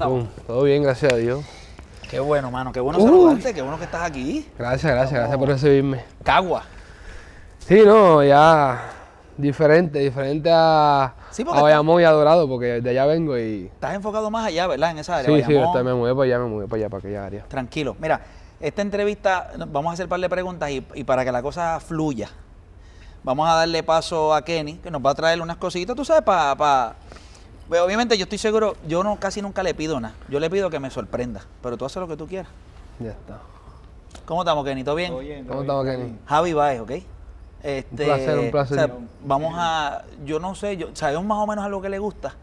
Mm, todo bien, gracias a Dios. Qué bueno, mano. Qué bueno uh. saludarte. Qué bueno que estás aquí. Gracias, gracias. Gracias por recibirme. Cagua. Sí, no, ya diferente, diferente a, sí, a Bayamón y a porque de allá vengo y... Estás enfocado más allá, ¿verdad? En esa área, Sí, sí, este, me mudé para allá, me mudé para allá, para aquella área. Tranquilo. Mira, esta entrevista, vamos a hacer un par de preguntas y, para que la cosa fluya, vamos a darle paso a Kenny, que nos va a traer unas cositas, tú sabes, para... Pa, pues, obviamente yo estoy seguro, yo no casi nunca le pido nada. Yo le pido que me sorprenda, pero tú haces lo que tú quieras. Ya está. ¿Cómo estamos, Kenny? ¿Todo bien? ¿Cómo estamos, Kenny? Javi Baez, ¿ok? Este, un placer, un placer. Este, vamos a, yo no sé, yo, sabemos más o menos algo que le gusta,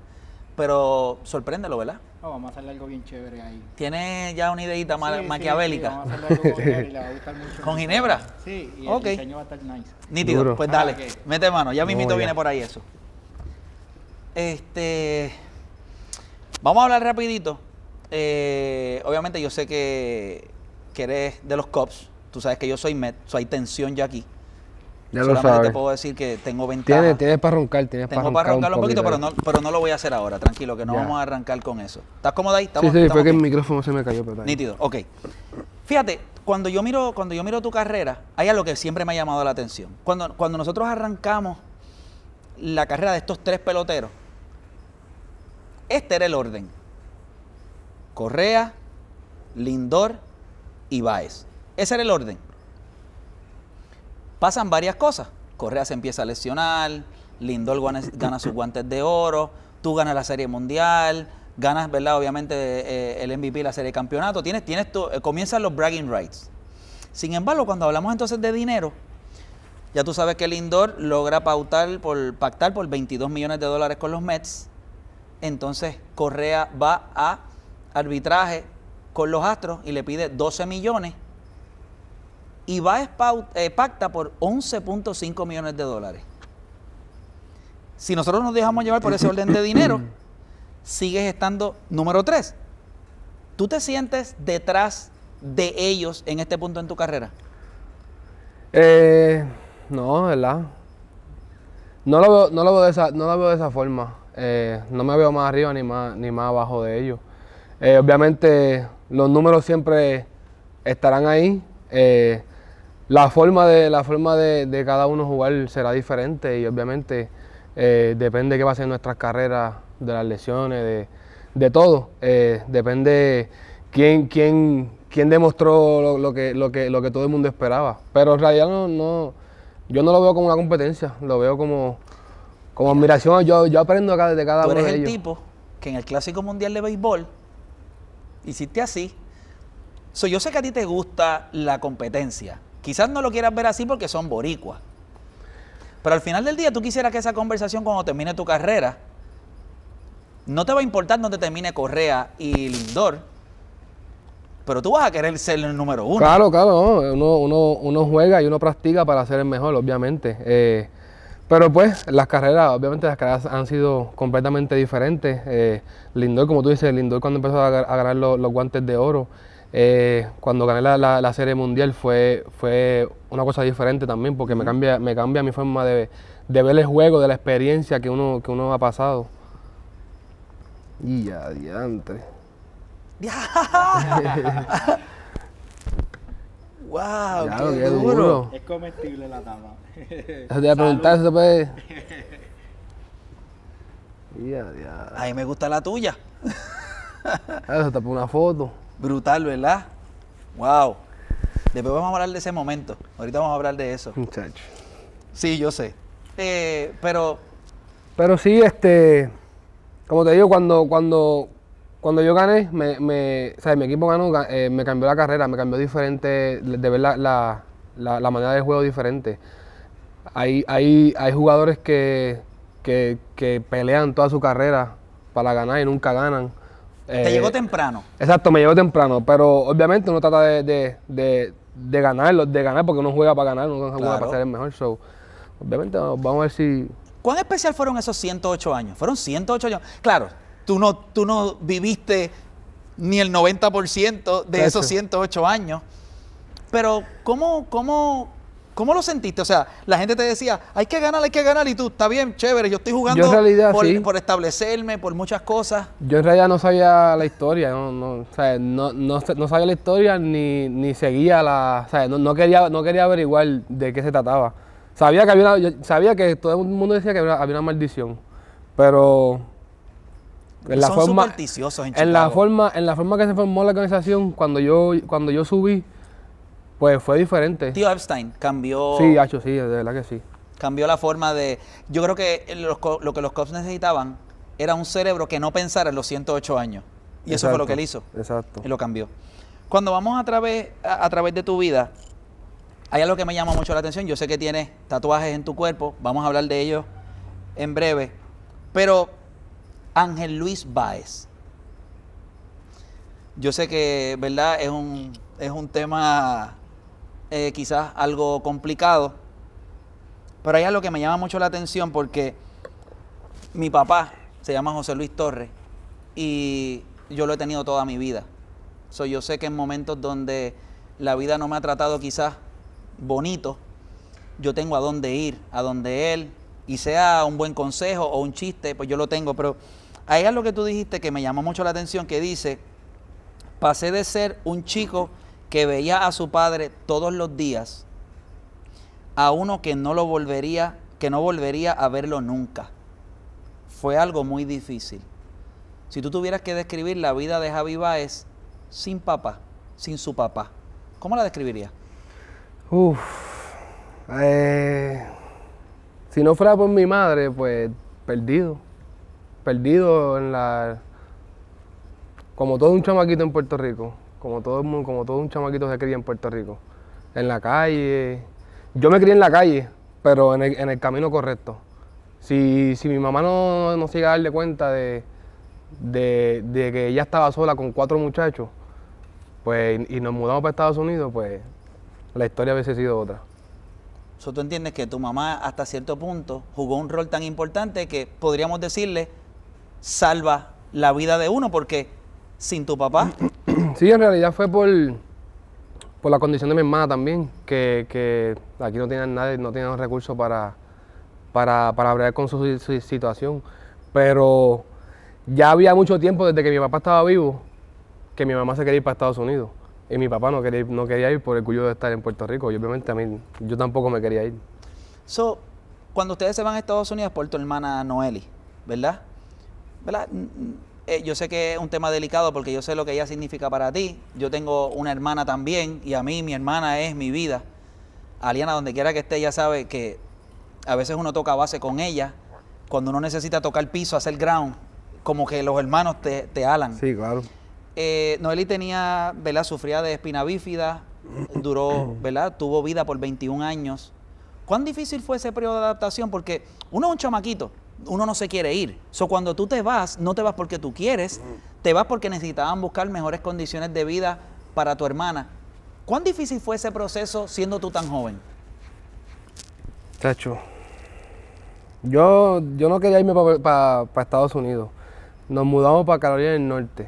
pero sorpréndelo, ¿verdad? vamos a hacerle algo bien chévere ahí. ¿Tiene ya una ideita maquiavélica? vamos a hacerle algo con, y le va a gustar mucho ¿Con Ginebra? Sí, y el diseño va a estar nice. Nítido, pues dale, ah, mete mano, ya mismito viene por ahí eso. Este, vamos a hablar rapidito. Eh, obviamente yo sé que, eres de los cops. Tú sabes que yo soy Met, soy hay tensión ya aquí. Ya Solamente te puedo decir que tengo ventaja. Tienes, tienes para roncar, tienes para roncar. un poquito, pero, no, pero no lo voy a hacer ahora, tranquilo, que no vamos a arrancar con eso. ¿Estás cómodo ahí? ¿Estamos, sí, sí, fue que el micrófono se me cayó. Pero Nítido, ok. Fíjate, cuando yo miro, cuando yo miro tu carrera, hay algo que siempre me ha llamado la atención. Cuando, cuando nosotros arrancamos la carrera de estos tres peloteros, este era el orden. Correa, Lindor y Baez. Ese era el orden. Pasan varias cosas. Correa se empieza a lesionar, Lindor gana sus guantes de oro, tú ganas la Serie Mundial, ganas, ¿verdad? Obviamente eh, el MVP, la Serie de Campeonato, tienes, tienes eh, comienzan los bragging rights. Sin embargo, cuando hablamos entonces de dinero, ya tú sabes que Lindor logra pautar por, pactar por 22 millones de dólares con los Mets, entonces Correa va a arbitraje con los Astros y le pide 12 millones y va a eh, pacta por 11.5 millones de dólares. Si nosotros nos dejamos llevar por ese orden de dinero, sigues estando número 3. ¿Tú te sientes detrás de ellos en este punto en tu carrera? Eh, no, ¿verdad? No lo esa, no lo veo de esa forma. Eh, no me veo más arriba ni más, ni más abajo de ellos. Eh, obviamente los números siempre estarán ahí. Eh, la forma, de, la forma de, cada uno jugar será diferente y obviamente depende qué va a ser nuestras carreras, de las lesiones, de, todo. depende quién, quién, quién demostró lo, que, lo, que, lo que todo el mundo esperaba. Pero en realidad no, yo no lo veo como una competencia, lo veo como como admiración, yo, aprendo acá de cada Tú eres el tipo que en el Clásico Mundial de Béisbol hiciste así. yo sé que a ti te gusta la competencia. Quizás no lo quieras ver así porque son boricuas. Pero al final del día tú quisieras que esa conversación cuando termine tu carrera, no te va a importar dónde termine Correa y Lindor, pero tú vas a querer ser el número uno. Claro, claro, uno, juega y uno practica para ser el mejor, obviamente. Eh, pero pues las carreras, obviamente las carreras han sido completamente diferentes. Eh, Lindor, como tú dices, Lindor cuando empezó a, ganar los, guantes de oro, eh, cuando gané la, Serie Mundial fue, fue una cosa diferente también porque me cambia, me cambia mi forma de, ver el juego, de la experiencia que uno, que uno ha pasado. Y adiante. ¡Wow! Ya, ¡Qué, duro. Es comestible la tapa. Eso te a preguntar, eso puede... mí me gusta la tuya. Ah, eso está por una foto. Brutal, ¿verdad? Wow. Después vamos a hablar de ese momento. Ahorita vamos a hablar de eso. Muchacho. Sí, yo sé. Eh, pero. Pero sí, este. Como te digo, cuando, cuando, cuando yo gané, me, o mi equipo ganó, eh, me cambió la carrera, me cambió diferente, de ver la manera de juego diferente. Hay, hay, jugadores que, pelean toda su carrera para ganar y nunca ganan. ¿Te llegó eh, temprano? Exacto, me llegó temprano, pero obviamente uno trata de, de, de, ganar, porque uno juega para ganar, uno juega para ser el mejor. show. obviamente vamos a ver si... ¿Cuán especial fueron esos 108 años? Fueron 108 años. Claro, tú no, tú no viviste ni el 90% de esos 108 años. Pero, ¿cómo, cómo, ¿Cómo lo sentiste? O sea, la gente te decía, hay que ganar, hay que ganar, y tú, está bien, chévere, yo estoy jugando por, establecerme, por muchas cosas. Yo en realidad no sabía la historia, no, o sea, no, sabía la historia ni, ni seguía la. O sea, no, quería, no quería averiguar de qué se trataba. Sabía que, había sabía que todo el mundo decía que había, una maldición, pero en la son forma, en, en la forma en la forma que se formó la organización cuando yo cuando yo subí pues fue diferente. Tío Epstein cambió. Sí, sí, de verdad que sí. Cambió la forma de. Yo creo que lo que los cops necesitaban era un cerebro que no pensara en los 108 años. Y eso fue lo que él hizo. Exacto. Y lo cambió. Cuando vamos a través, a, través de tu vida, hay algo que me llama mucho la atención. Yo sé que tienes tatuajes en tu cuerpo. Vamos a hablar de ellos en breve. Pero Ángel Luis Báez. Yo sé que, ¿verdad? Es un, es un tema eh, quizás algo complicado. Pero hay algo que me llama mucho la atención porque mi papá se llama José Luis Torres y yo lo he tenido toda mi vida. Soy yo sé que en momentos donde la vida no me ha tratado quizás bonito, yo tengo a dónde ir, a dónde él, y sea un buen consejo o un chiste, pues yo lo tengo. Pero hay algo que tú dijiste que me llamó mucho la atención, que dice, pasé de ser un chico que veía a su padre todos los días, a uno que no lo volvería, que no volvería a verlo nunca. Fue algo muy difícil. Si tú tuvieras que describir la vida de Javi Báez sin papá, sin su papá, ¿cómo la describirías? Uf, eh, si no fuera por mi madre, pues perdido. Perdido en la. como todo un chamaquito en Puerto Rico como todo, como todo un chamaquito se cría en Puerto Rico. En la calle. Yo me crié en la calle, pero en el, camino correcto. Si, si, mi mamá no, no se llega a darle cuenta de, que ella estaba sola con cuatro muchachos, pues, y nos mudamos para Estados Unidos, pues la historia hubiese sido otra. Eso tú entiendes que tu mamá hasta cierto punto jugó un rol tan importante que podríamos decirle salva la vida de uno porque sin tu papá Sí, en realidad fue por, por la condición de mi hermana también, que, aquí no tenían nadie, no tenían recursos para, para, hablar con su, situación. Pero ya había mucho tiempo desde que mi papá estaba vivo que mi mamá se quería ir para Estados Unidos. Y mi papá no quería, no quería ir por el cuyo de estar en Puerto Rico. Y obviamente a mí, yo tampoco me quería ir. So, cuando ustedes se van a Estados Unidos por tu hermana Noeli, ¿verdad? ¿Verdad? Eh, yo sé que es un tema delicado porque yo sé lo que ella significa para ti. Yo tengo una hermana también y a mí mi hermana es mi vida. Aliana, donde quiera que esté, ella sabe que a veces uno toca base con ella. Cuando uno necesita tocar piso, hacer ground, como que los hermanos te, te alan. Sí, claro. Eh, Noeli tenía, ¿verdad? Sufría de espina bífida, duró, ¿verdad? Tuvo vida por 21 años. ¿Cuán difícil fue ese periodo de adaptación? Porque uno es un chamaquito uno no se quiere ir. So, cuando tú te vas, no te vas porque tú quieres, te vas porque necesitaban buscar mejores condiciones de vida para tu hermana. ¿Cuán difícil fue ese proceso siendo tú tan joven? Chacho, yo, yo no quería irme para Estados Unidos. Nos mudamos para Carolina del Norte.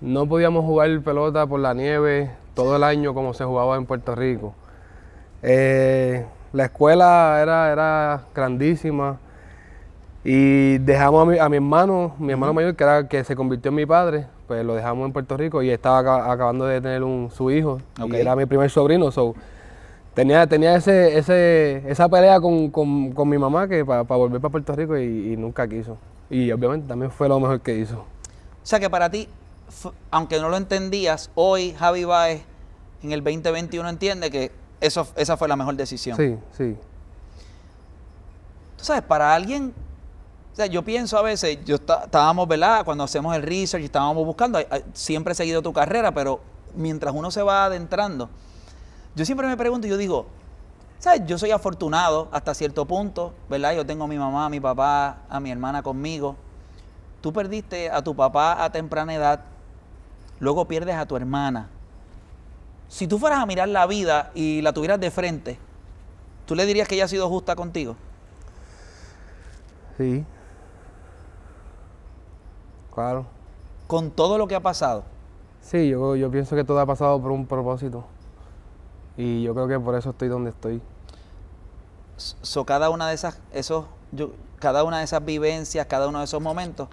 No podíamos jugar pelota por la nieve todo el año como se jugaba en Puerto Rico. Eh, la escuela era, era grandísima y dejamos a mi, hermano, mi hermano mayor, que era que se convirtió en mi padre, pues lo dejamos en Puerto Rico y estaba acabando de tener un, su hijo. Okay. era mi primer sobrino, so tenía, tenía ese, ese, esa pelea con, con, mi mamá que para volver para Puerto Rico y, nunca quiso. Y obviamente también fue lo mejor que hizo. O sea que para ti, aunque no lo entendías, hoy Javi Baez en el 2021 entiende que eso, esa fue la mejor decisión. Sí, sí. Tú sabes, para alguien o sea, yo pienso a veces, yo estábamos, ¿verdad? Cuando hacemos el research y estábamos buscando, siempre he seguido tu carrera, pero mientras uno se va adentrando, yo siempre me pregunto, yo digo, ¿sabes? Yo soy afortunado hasta cierto punto, ¿verdad? Yo tengo a mi mamá, a mi papá, a mi hermana conmigo. Tú perdiste a tu papá a temprana edad, luego pierdes a tu hermana. Si tú fueras a mirar la vida y la tuvieras de frente, ¿tú le dirías que ella ha sido justa contigo? Sí, Claro. Con todo lo que ha pasado. Sí, yo, pienso que todo ha pasado por un propósito. Y yo creo que por eso estoy donde estoy. So, cada una de esas, esos, cada una de esas vivencias, cada uno de esos momentos,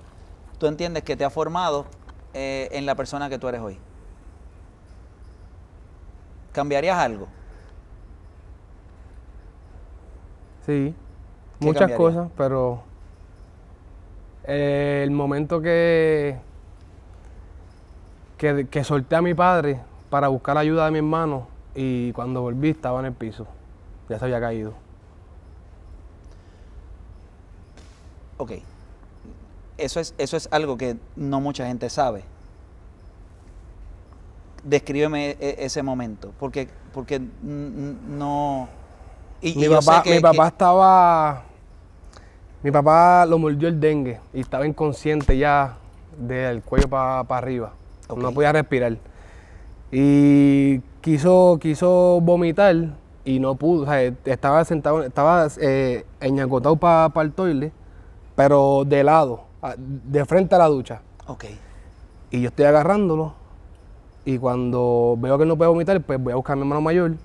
tú entiendes que te ha formado eh, en la persona que tú eres hoy. ¿Cambiarías algo? Sí, muchas cosas, pero el momento que, que, solté a mi padre para buscar ayuda de mi hermano y cuando volví estaba en el piso, ya se había caído. Ok, eso es, eso es algo que no mucha gente sabe. Descríbeme e, ese momento, porque, porque no... mi, mi papá, estaba mi papá lo mordió el dengue y estaba inconsciente ya del cuello para arriba. No podía respirar. Y quiso, quiso vomitar y no pudo. estaba sentado, estaba eh, para el toile, pero de lado, de frente a la ducha. Ok. Y yo estoy agarrándolo y cuando veo que no puede vomitar, pues voy a buscar a mi hermano mayor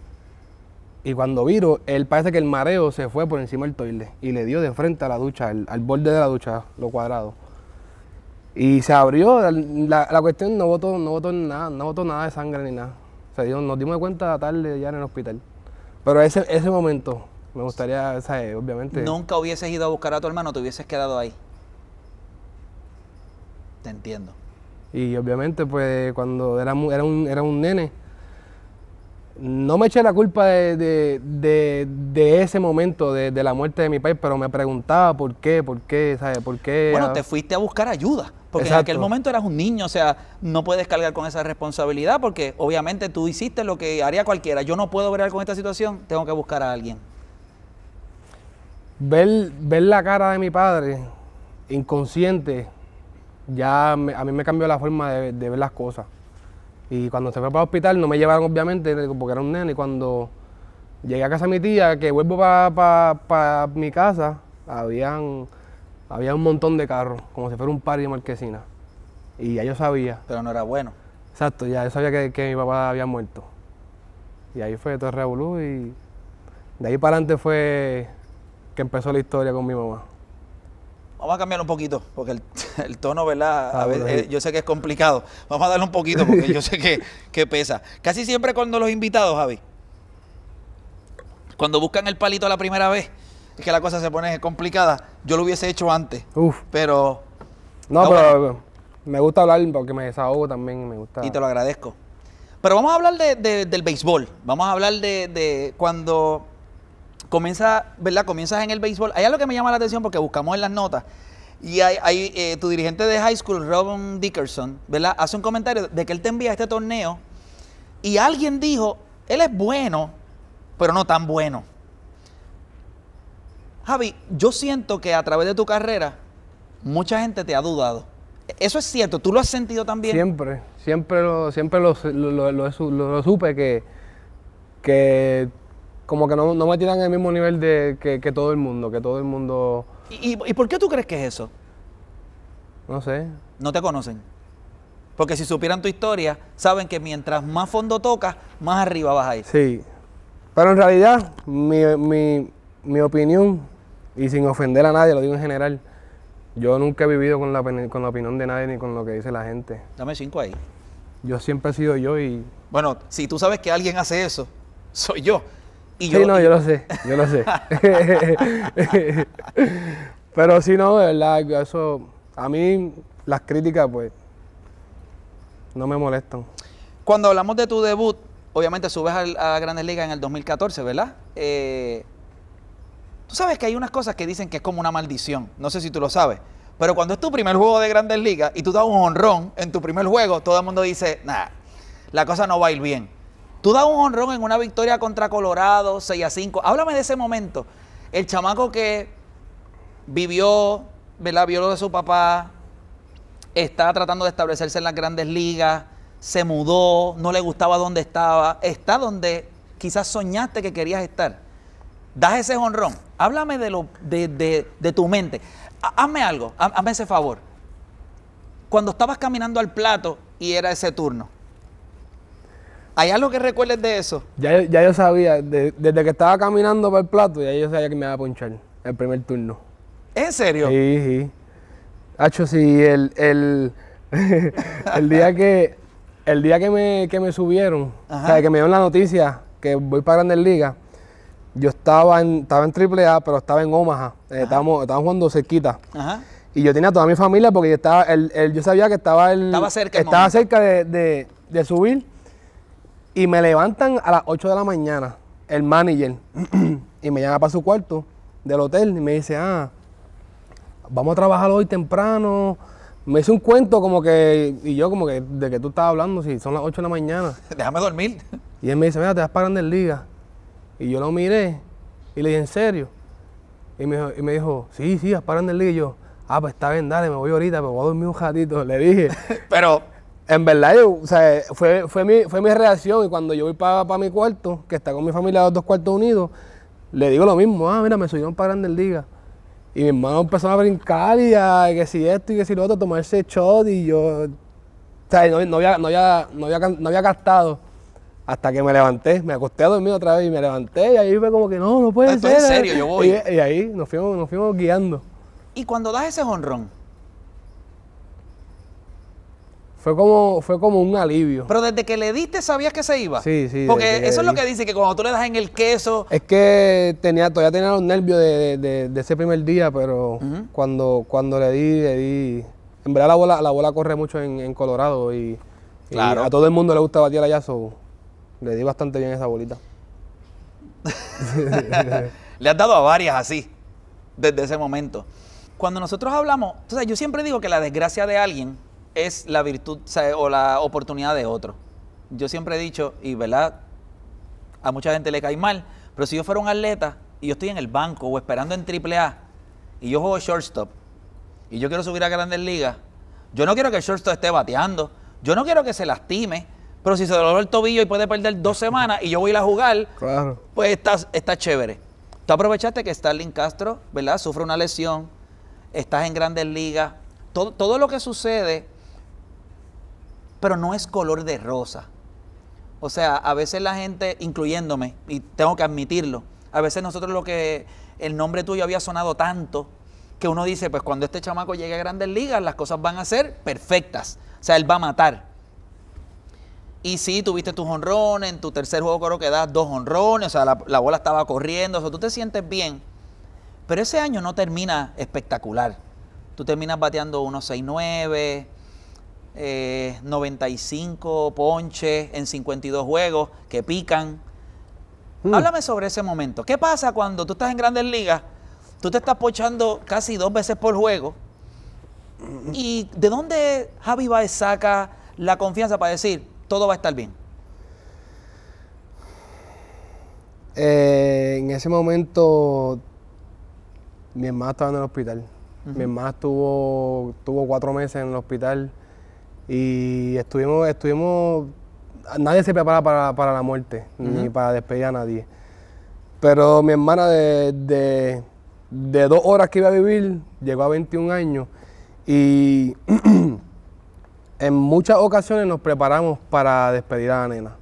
y cuando viro, él parece que el mareo se fue por encima del toile y le dio de frente a la ducha, al borde de la ducha, lo cuadrado. Y se abrió, la, cuestión no botó, no botó nada, no botó nada de sangre ni nada. O sea, nos dimos cuenta tarde ya en el hospital. Pero ese, ese momento, me gustaría, eh, obviamente. Nunca hubieses ido a buscar a tu hermano, te hubieses quedado ahí. Te entiendo. Y obviamente, pues, cuando era, era, un, era un nene, no me eché la culpa de, ese momento, de, la muerte de mi padre, pero me preguntaba por qué, por qué, ¿sabes? ¿Por qué? Bueno, te fuiste a buscar ayuda, porque en aquel momento eras un niño, o sea, no puedes cargar con esa responsabilidad, porque obviamente tú hiciste lo que haría cualquiera. Yo no puedo ver con esta situación, tengo que buscar a alguien. Ver, la cara de mi padre, inconsciente, ya a mí me cambió la forma de ver las cosas. Y cuando se fue para el hospital no me llevaron obviamente porque era un nene. Y cuando llegué a casa de mi tía, que vuelvo para mi casa, habían, había un montón de carros, como si fuera un par de marquesinas. Y ya yo sabía. Pero no era bueno. Exacto, ya yo sabía que, que mi papá había muerto. Y ahí fue todo revolú y de ahí para adelante fue que empezó la historia con mi mamá. Vamos a cambiar un poquito, porque el, tono, ¿verdad? Ah, eh, yo sé que es complicado. Vamos a darle un poquito, porque yo sé que, pesa. Casi siempre cuando los invitados, Javi, cuando buscan el palito la primera vez, es que la cosa se pone complicada. Yo lo hubiese hecho antes, Uf. pero... No, pero me gusta hablar porque me desahogo también, me gusta... Y te lo agradezco. Pero vamos a hablar del béisbol. Vamos a hablar de, de cuando comienza, ¿verdad? Comienzas en el béisbol. Hay algo que me llama la atención porque buscamos en las notas. Y hay, eh, tu dirigente de high school, Robin Dickerson, ¿verdad? Hace un comentario de que él te envía a este torneo y alguien dijo, él es bueno, pero no tan bueno. Javi, yo siento que a través de tu carrera mucha gente te ha dudado. Eso es cierto, tú lo has sentido también. Siempre, siempre lo, siempre supe que, que como que no, me tiran al mismo nivel de, que, todo el mundo, que todo el mundo... ¿Y, por qué tú crees que es eso? No sé. No te conocen. Porque si supieran tu historia, saben que mientras más fondo tocas, más arriba vas a ir. Sí. Pero en realidad, mi, mi, mi opinión, y sin ofender a nadie, lo digo en general, yo nunca he vivido con la, con la opinión de nadie ni con lo que dice la gente. Dame cinco ahí. Yo siempre he sido yo y... Bueno, si tú sabes que alguien hace eso, soy yo sí, no, yo lo sé, yo lo sé. Pero sí, no, de verdad, eso, a mí las críticas, pues, no me molestan. Cuando hablamos de tu debut, obviamente subes a, la Grandes Ligas en el 2014, ¿verdad? Eh, tú sabes que hay unas cosas que dicen que es como una maldición, no sé si tú lo sabes. Pero cuando es tu primer juego de Grandes Ligas y tú das un honrón en tu primer juego, todo el mundo dice, nah, la cosa no va a ir bien. Tú das un honrón en una victoria contra Colorado, 6 a 5. Háblame de ese momento. El chamaco que vivió, ¿verdad? lo de su papá, está tratando de establecerse en las grandes ligas, se mudó, no le gustaba donde estaba, está donde quizás soñaste que querías estar. Das ese honrón. Háblame de, lo, de, de tu mente. Hazme algo, hazme ese favor. Cuando estabas caminando al plato y era ese turno, ¿Hay algo que recuerdes de eso? Ya, yo sabía, desde que estaba caminando para el plato, ya yo sabía que me iba a ponchar el primer turno. ¿En serio? Sí, sí. Hacho, sí, el, el, día que el día que me, me subieron, o sea, que me dieron la noticia que voy para Grandes Ligas, yo estaba en, estaba en AAA, pero estaba en Omaha. Eh, estábamos, estábamos, jugando cerquita. Y yo tenía toda mi familia porque yo, estaba, yo sabía que estaba el. Estaba cerca. estaba cerca de, de subir. Y me levantan a las 8 de la mañana, el manager, y me llama para su cuarto del hotel y me dice, ah, vamos a trabajar hoy temprano. Me hizo un cuento como que, y yo como que, de que tú estabas hablando, si son las 8 de la mañana. Déjame dormir. Y él me dice, mira, te vas para el liga. Y yo lo miré y le dije, ¿en serio? Y me, dijo, sí, sí, vas para el Y yo, ah, pues está bien, dale, me voy ahorita, pero pues voy a dormir un ratito. Le dije. pero en verdad, yo, o sea, fue, fue, mi, fue mi reacción y cuando yo voy para mi cuarto, que está con mi familia los dos cuartos unidos, le digo lo mismo, ah, mira, me subieron para Grandes Ligas. Y mi hermano empezó a brincar y a que si esto y que si lo otro, tomarse shot y yo, o sea, no, había, gastado hasta que me levanté, me acosté a dormir otra vez y me levanté y ahí fue como que no, no puede ser. en serio, yo voy. Y, ahí nos fuimos, nos fuimos guiando. Y cuando das ese honrón, Fue como, fue como un alivio. Pero desde que le diste sabías que se iba. Sí, sí. Porque eso es lo que dice, que cuando tú le das en el queso. Es que tenía, todavía tenía los nervios de, ese primer día, pero cuando, cuando le di, le di. En verdad la bola, la bola corre mucho en, Colorado y, claro. a todo el mundo le gusta batir allá, so, le di bastante bien esa bolita. le has dado a varias así, desde ese momento. Cuando nosotros hablamos, o sea, yo siempre digo que la desgracia de alguien es la virtud o, la oportunidad de otro. Yo siempre he dicho, y verdad, a mucha gente le cae mal, pero si yo fuera un atleta y yo estoy en el banco o esperando en AAA y yo juego shortstop y yo quiero subir a grandes ligas, yo no quiero que el shortstop esté bateando, yo no quiero que se lastime, pero si se doloró el tobillo y puede perder dos semanas y yo voy a ir a jugar, pues está, chévere. Tú aprovechaste que Stalin Castro, ¿verdad? Sufre una lesión, estás en grandes ligas. todo lo que sucede pero no es color de rosa. O sea, a veces la gente, incluyéndome, y tengo que admitirlo, a veces nosotros lo que el nombre tuyo había sonado tanto que uno dice, pues cuando este chamaco llegue a grandes ligas, las cosas van a ser perfectas. O sea, él va a matar. Y sí, tuviste tus honrones, en tu tercer juego creo que das dos honrones, o sea, la, la bola estaba corriendo, o sea, tú te sientes bien. Pero ese año no termina espectacular. Tú terminas bateando unos 6 eh, 95 ponches en 52 juegos que pican. Hmm. Háblame sobre ese momento. ¿Qué pasa cuando tú estás en grandes ligas? Tú te estás pochando casi dos veces por juego. Mm. ¿Y de dónde Javi Baez saca la confianza para decir todo va a estar bien? Eh, en ese momento, mi hermana estaba en el hospital. Mi hermana estuvo, tuvo cuatro meses en el hospital y estuvimos, estuvimos, nadie se prepara para, la muerte, ni para despedir a nadie. Pero mi hermana de, dos horas que iba a vivir, llegó a 21 años y en muchas ocasiones nos preparamos para despedir a la nena.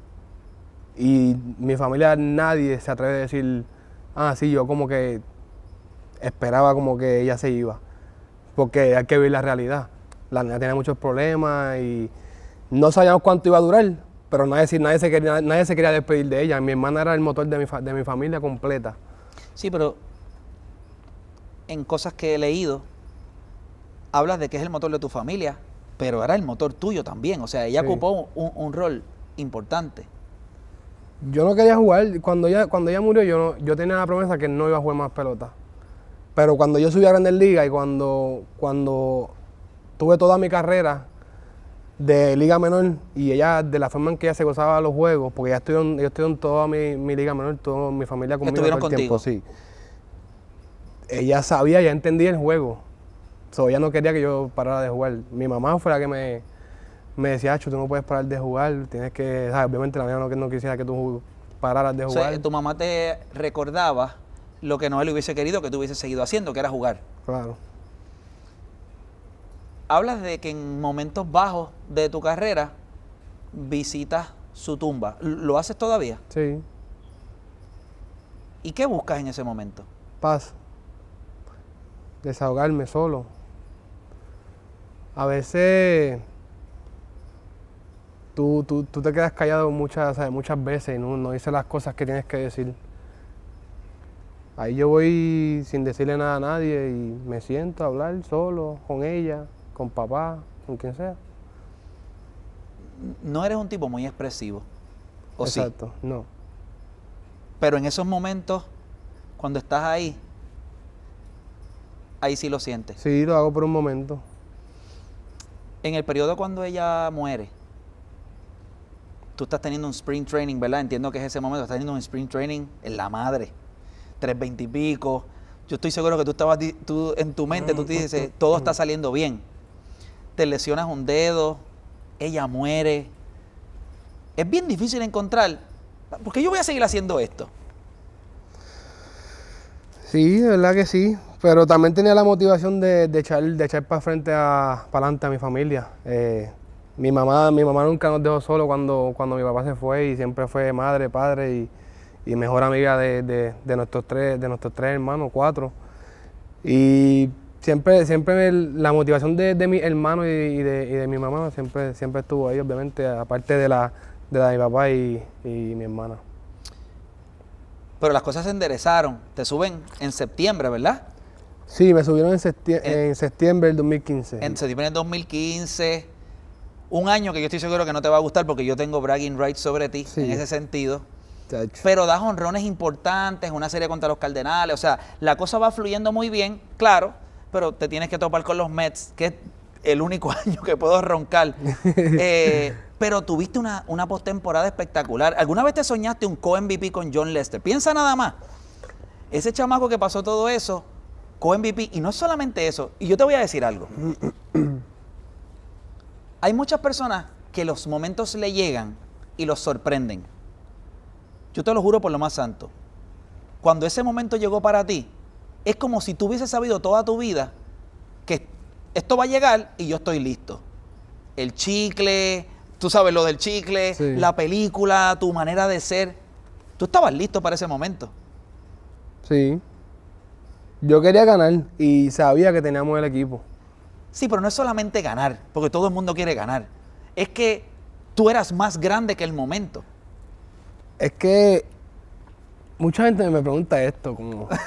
Y mi familia, nadie se atreve a decir, ah, sí, yo como que esperaba como que ella se iba, porque hay que vivir la realidad la niña tenía muchos problemas y no sabíamos cuánto iba a durar, pero nadie, nadie, se, quería, nadie se quería despedir de ella. Mi hermana era el motor de mi, familia completa. Sí, pero en cosas que he leído, hablas de que es el motor de tu familia, pero era el motor tuyo también. O sea, ella ocupó un, rol importante. Yo no quería jugar. Cuando ella, cuando murió, yo, yo tenía la promesa que no iba a jugar más pelota. Pero cuando yo subí a Grandes liga y cuando, cuando tuve toda mi carrera de liga menor y ella, de la forma en que ella se gozaba los juegos, porque ella estoy en, en toda mi, liga menor, toda mi familia conmigo contigo? tiempo, sí. Ella sabía, ya entendía el juego. So, ella no quería que yo parara de jugar. Mi mamá fue la que me, decía, Acho, tú no puedes parar de jugar, tienes que, obviamente la mía no, quisiera que tú pararas de jugar. O sea, tu mamá te recordaba lo que Noel hubiese querido que tú hubieses seguido haciendo, que era jugar. Claro hablas de que en momentos bajos de tu carrera visitas su tumba. ¿Lo haces todavía? Sí. ¿Y qué buscas en ese momento? Paz. Desahogarme solo. A veces tú, tú, te quedas callado muchas, muchas veces y no, no dices las cosas que tienes que decir. Ahí yo voy sin decirle nada a nadie y me siento a hablar solo con ella, con papá, con quien sea. No eres un tipo muy expresivo. ¿o Exacto, no. Pero en esos momentos, cuando estás ahí, ahí sí lo sientes. Sí, lo hago por un momento. En el periodo cuando ella muere, tú estás teniendo un sprint training, ¿verdad? Entiendo que es ese momento, estás teniendo un sprint training en la madre, tres y Yo estoy seguro que tú estabas, tú, en tu mente, tú te dices, todo está saliendo bien te lesionas un dedo, ella muere. Es bien difícil encontrar, porque yo voy a seguir haciendo esto. Sí, de verdad que sí. Pero también tenía la motivación de, de echar, de echar para frente a para adelante a mi familia. Eh, mi mamá, mi mamá nunca nos dejó solo cuando, cuando mi papá se fue y siempre fue madre, padre y, mejor amiga de, nuestros tres, de nuestros tres hermanos, cuatro. Y siempre, siempre la motivación de, mi hermano y, de, mi mamá siempre, siempre estuvo ahí, obviamente, aparte de la de, mi papá y, mi hermana. Pero las cosas se enderezaron, te suben en septiembre, ¿verdad? Sí, me subieron en septiembre, del 2015. En septiembre del 2015, un año que yo estoy seguro que no te va a gustar porque yo tengo bragging rights sobre ti en ese sentido. Pero das honrones importantes, una serie contra los Cardenales, o sea, la cosa va fluyendo muy bien, claro, pero te tienes que topar con los Mets, que es el único año que puedo roncar. Eh, pero tuviste una, una postemporada espectacular. ¿Alguna vez te soñaste un co-MVP con John Lester? Piensa nada más. Ese chamaco que pasó todo eso, co-MVP, y no es solamente eso. Y yo te voy a decir algo. Hay muchas personas que los momentos le llegan y los sorprenden. Yo te lo juro por lo más santo. Cuando ese momento llegó para ti, es como si tú hubieses sabido toda tu vida que esto va a llegar y yo estoy listo. El chicle, tú sabes lo del chicle, la película, tu manera de ser. Tú estabas listo para ese momento. Sí. Yo quería ganar y sabía que teníamos el equipo. Sí, pero no es solamente ganar, porque todo el mundo quiere ganar. Es que tú eras más grande que el momento. Es que mucha gente me pregunta esto, como...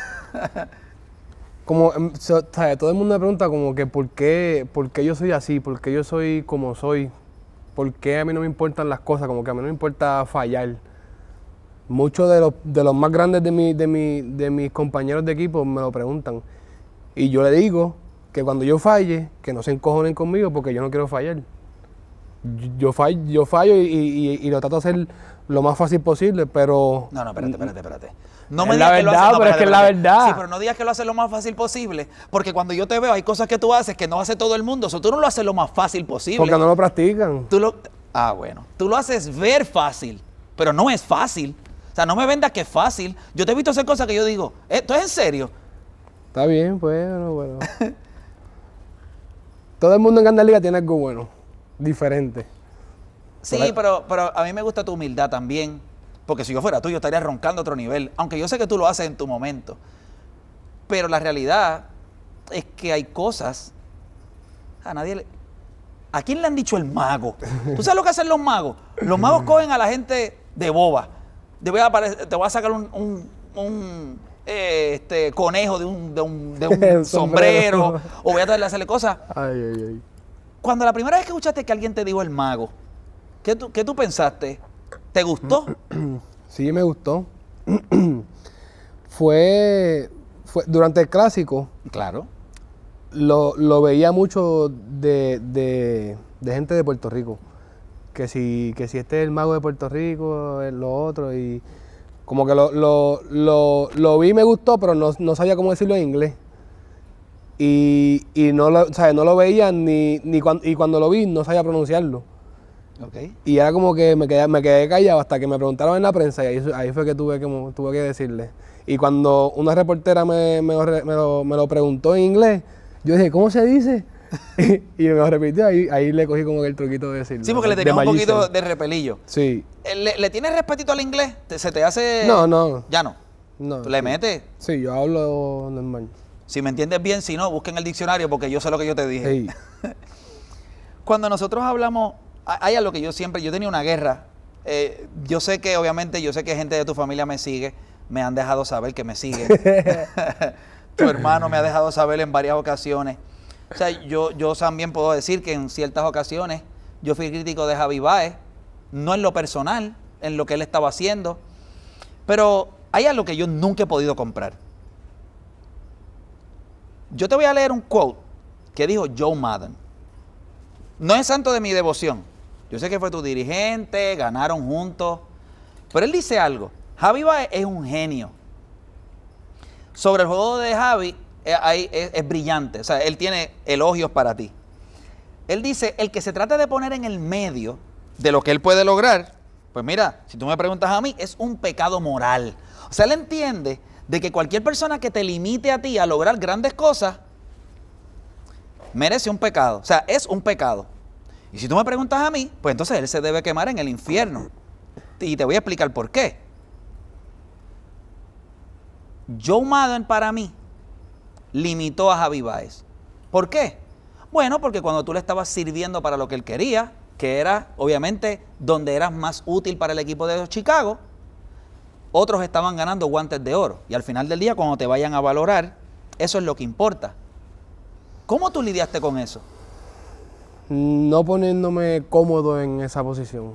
como em, todo el mundo me pregunta como que por qué, por yo soy así, por qué yo soy como soy, por qué a mí no me importan las cosas, como que a mí no me importa fallar. Muchos de los, de los más grandes de, mi, de, mi, de mis compañeros de equipo me lo preguntan. Y yo le digo que cuando yo falle, que no se encojonen conmigo porque yo no quiero fallar. Yo fallo, yo fallo y, y lo trato de hacer lo más fácil posible, pero... No, no, espérate, espérate, espérate. No me digas que lo haces, es que la verdad. Sí, pero no digas que lo haces lo más fácil posible, porque cuando yo te veo hay cosas que tú haces que no hace todo el mundo, o tú no lo haces lo más fácil posible. Porque no lo practican. Tú lo Ah, bueno. Tú lo haces ver fácil, pero no es fácil. O sea, no me vendas que es fácil. Yo te he visto hacer cosas que yo digo, eh, ¿esto es en serio? Está bien, bueno. Pues, bueno. todo el mundo en liga tiene algo bueno, diferente. Sí, pero, pero a mí me gusta tu humildad también. Porque si yo fuera tú, yo estaría roncando a otro nivel. Aunque yo sé que tú lo haces en tu momento. Pero la realidad es que hay cosas. A nadie le. ¿A quién le han dicho el mago? ¿Tú sabes lo que hacen los magos? Los magos mm. cogen a la gente de boba. Te voy a, a sacar un, eh, este, conejo de un, sombrero. O voy a tratar a hacerle cosas. Ay, ay, ay. Cuando la primera vez que escuchaste que alguien te dijo el mago, ¿qué tú, qué tú pensaste? ¿Te gustó? Sí, me gustó. fue, durante el clásico. Claro. Lo, veía mucho de, gente de Puerto Rico. Que si, que si este es el mago de Puerto Rico, lo otro. Y como que lo, vi me gustó, pero no, sabía cómo decirlo en inglés. Y, no, lo, no lo veía ni, ni y cuando lo vi no sabía pronunciarlo. Y era como que me quedé, me quedé callado hasta que me preguntaron en la prensa y ahí, fue que tuve, que tuve que decirle. Y cuando una reportera me, me, lo, preguntó en inglés, yo dije, ¿cómo se dice? y me lo repitió, ahí, ahí le cogí como que el truquito de decirlo. Sí, porque le tenía un poquito de repelillo. Sí. Eh, ¿Le, ¿Le, tienes respetito al inglés? ¿Se te hace...? No, no. ¿Ya no? No. ¿Le metes? Sí, yo hablo normal. Si me entiendes bien, si no, busquen el diccionario porque yo sé lo que yo te dije. Sí. Cuando nosotros hablamos hay algo que yo siempre, yo tenía una guerra. Eh, yo sé que, obviamente, yo sé que gente de tu familia me sigue, me han dejado saber que me sigue. tu hermano me ha dejado saber en varias ocasiones. O sea, yo, yo también puedo decir que en ciertas ocasiones yo fui crítico de Javi Baez, no en lo personal, en lo que él estaba haciendo, pero hay algo que yo nunca he podido comprar. Yo te voy a leer un quote que dijo Joe Madden. No es santo de mi devoción, yo sé que fue tu dirigente, ganaron juntos. Pero él dice algo. Javi Baez es un genio. Sobre el juego de Javi eh, es, brillante. O sea, él tiene elogios para ti. Él dice, el que se trata de poner en el medio de lo que él puede lograr, pues mira, si tú me preguntas a mí, es un pecado moral. O sea, él entiende de que cualquier persona que te limite a ti a lograr grandes cosas, merece un pecado. O sea, es un pecado. Y si tú me preguntas a mí, pues entonces él se debe quemar en el infierno. Y te voy a explicar por qué. Joe Madden para mí limitó a Javi Baez. ¿Por qué? Bueno, porque cuando tú le estabas sirviendo para lo que él quería, que era obviamente donde eras más útil para el equipo de Chicago, otros estaban ganando guantes de oro. Y al final del día, cuando te vayan a valorar, eso es lo que importa. ¿Cómo tú lidiaste con eso? No poniéndome cómodo en esa posición.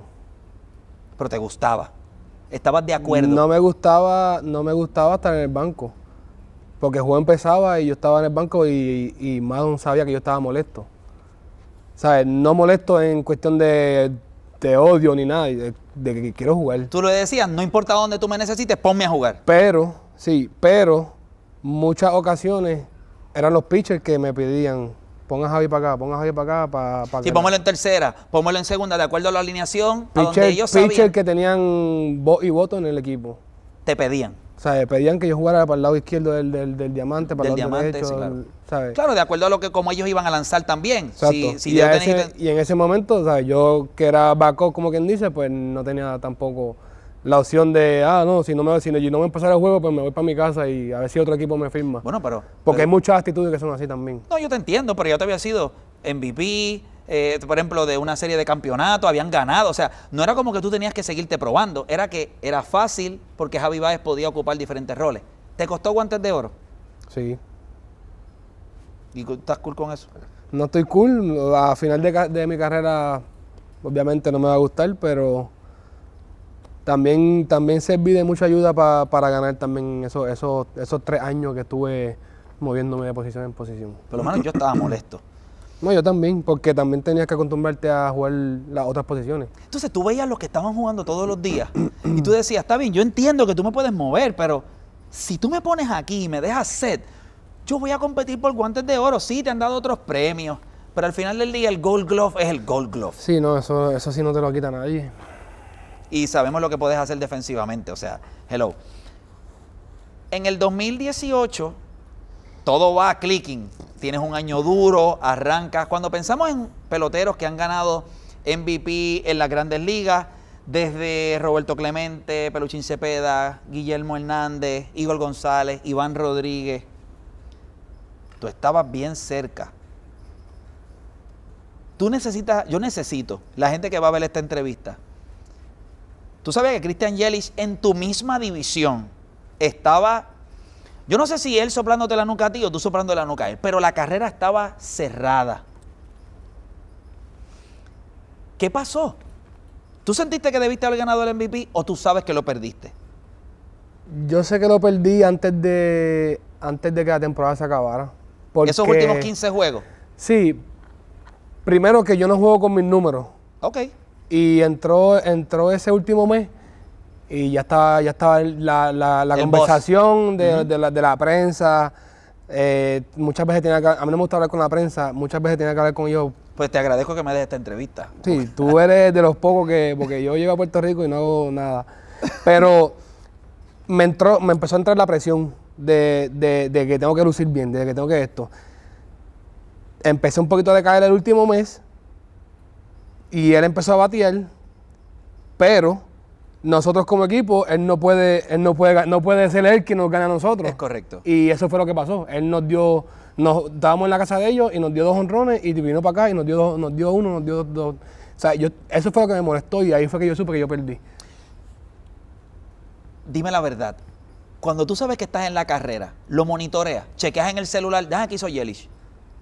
Pero te gustaba. ¿Estabas de acuerdo? No me gustaba, no me gustaba estar en el banco. Porque el juego empezaba y yo estaba en el banco y, y sabía que yo estaba molesto. ¿Sabes? No molesto en cuestión de odio ni nada, de, de que quiero jugar. Tú le decías, no importa dónde tú me necesites, ponme a jugar. Pero, sí, pero muchas ocasiones eran los pitchers que me pedían ponga a Javi para acá, ponga a Javi para acá. Para, para sí, póngalo en tercera, póngalo en segunda, de acuerdo a la alineación, pitcher, a donde ellos sabían. que tenían voz y voto en el equipo. Te pedían. O sea, eh, pedían que yo jugara para el lado izquierdo del, del, diamante, para el lado diamante, derecho, claro. ¿sabes? claro. de acuerdo a lo que como ellos iban a lanzar también. Exacto. Si, y, y, en ese momento, ¿sabes? yo que era backup, como quien dice, pues no tenía tampoco la opción de, ah, no, si no me, no, voy a empezar el juego, pues me voy para mi casa y a ver si otro equipo me firma. Bueno, pero... Porque hay muchas actitudes que son así también. No, yo te entiendo, pero yo te había sido MVP, eh, por ejemplo, de una serie de campeonatos, habían ganado. O sea, no era como que tú tenías que seguirte probando, era que era fácil porque Javi Báez podía ocupar diferentes roles. ¿Te costó guantes de oro? Sí. ¿Y estás cool con eso? No estoy cool. A final de mi carrera, obviamente no me va a gustar, pero también, también serví de mucha ayuda para ganar también esos, esos, tres años que estuve moviéndome de posición en posición. Pero, mano, yo estaba molesto. No, yo también, porque también tenías que acostumbrarte a jugar las otras posiciones. Entonces tú veías los que estaban jugando todos los días y tú decías, está bien, yo entiendo que tú me puedes mover, pero si tú me pones aquí y me dejas set, yo voy a competir por guantes de oro. Sí, te han dado otros premios, pero al final del día el Gold Glove es el Gold Glove. Sí, no, eso, eso sí no te lo quita nadie y sabemos lo que puedes hacer defensivamente. O sea, hello. En el 2018, todo va a clicking. Tienes un año duro, arrancas. Cuando pensamos en peloteros que han ganado MVP en las grandes ligas, desde Roberto Clemente, Peluchín Cepeda, Guillermo Hernández, Igor González, Iván Rodríguez, tú estabas bien cerca. Tú necesitas, yo necesito, la gente que va a ver esta entrevista, Tú sabes que Cristian Yelich en tu misma división estaba, yo no sé si él soplándote la nuca a ti o tú soplándote la nuca a él, pero la carrera estaba cerrada. ¿Qué pasó? ¿Tú sentiste que debiste haber ganado el MVP o tú sabes que lo perdiste? Yo sé que lo perdí antes de, antes de que la temporada se acabara. Porque, ¿Esos últimos 15 juegos? Sí. Primero que yo no juego con mis números. Ok. Y entró, entró ese último mes y ya estaba, ya estaba la, conversación de, la, prensa. Eh, muchas veces tenía que, a mí no me gusta hablar con la prensa, muchas veces tenía que hablar con yo. Pues te agradezco que me des esta entrevista. Sí, tú eres de los pocos que, porque yo llego a Puerto Rico y no hago nada. Pero me entró, me empezó a entrar la presión de, de que tengo que lucir bien, de que tengo que esto. Empecé un poquito a decaer el último mes, y él empezó a batear, pero nosotros como equipo, él no puede, él no puede, no puede ser él que nos gane a nosotros. Es correcto. Y eso fue lo que pasó. Él nos dio, nos estábamos en la casa de ellos y nos dio dos honrones y vino para acá y nos dio nos dio uno, nos dio dos, O sea, yo, eso fue lo que me molestó y ahí fue que yo supe que yo perdí. Dime la verdad. Cuando tú sabes que estás en la carrera, lo monitoreas, chequeas en el celular, deja que soy Yelich.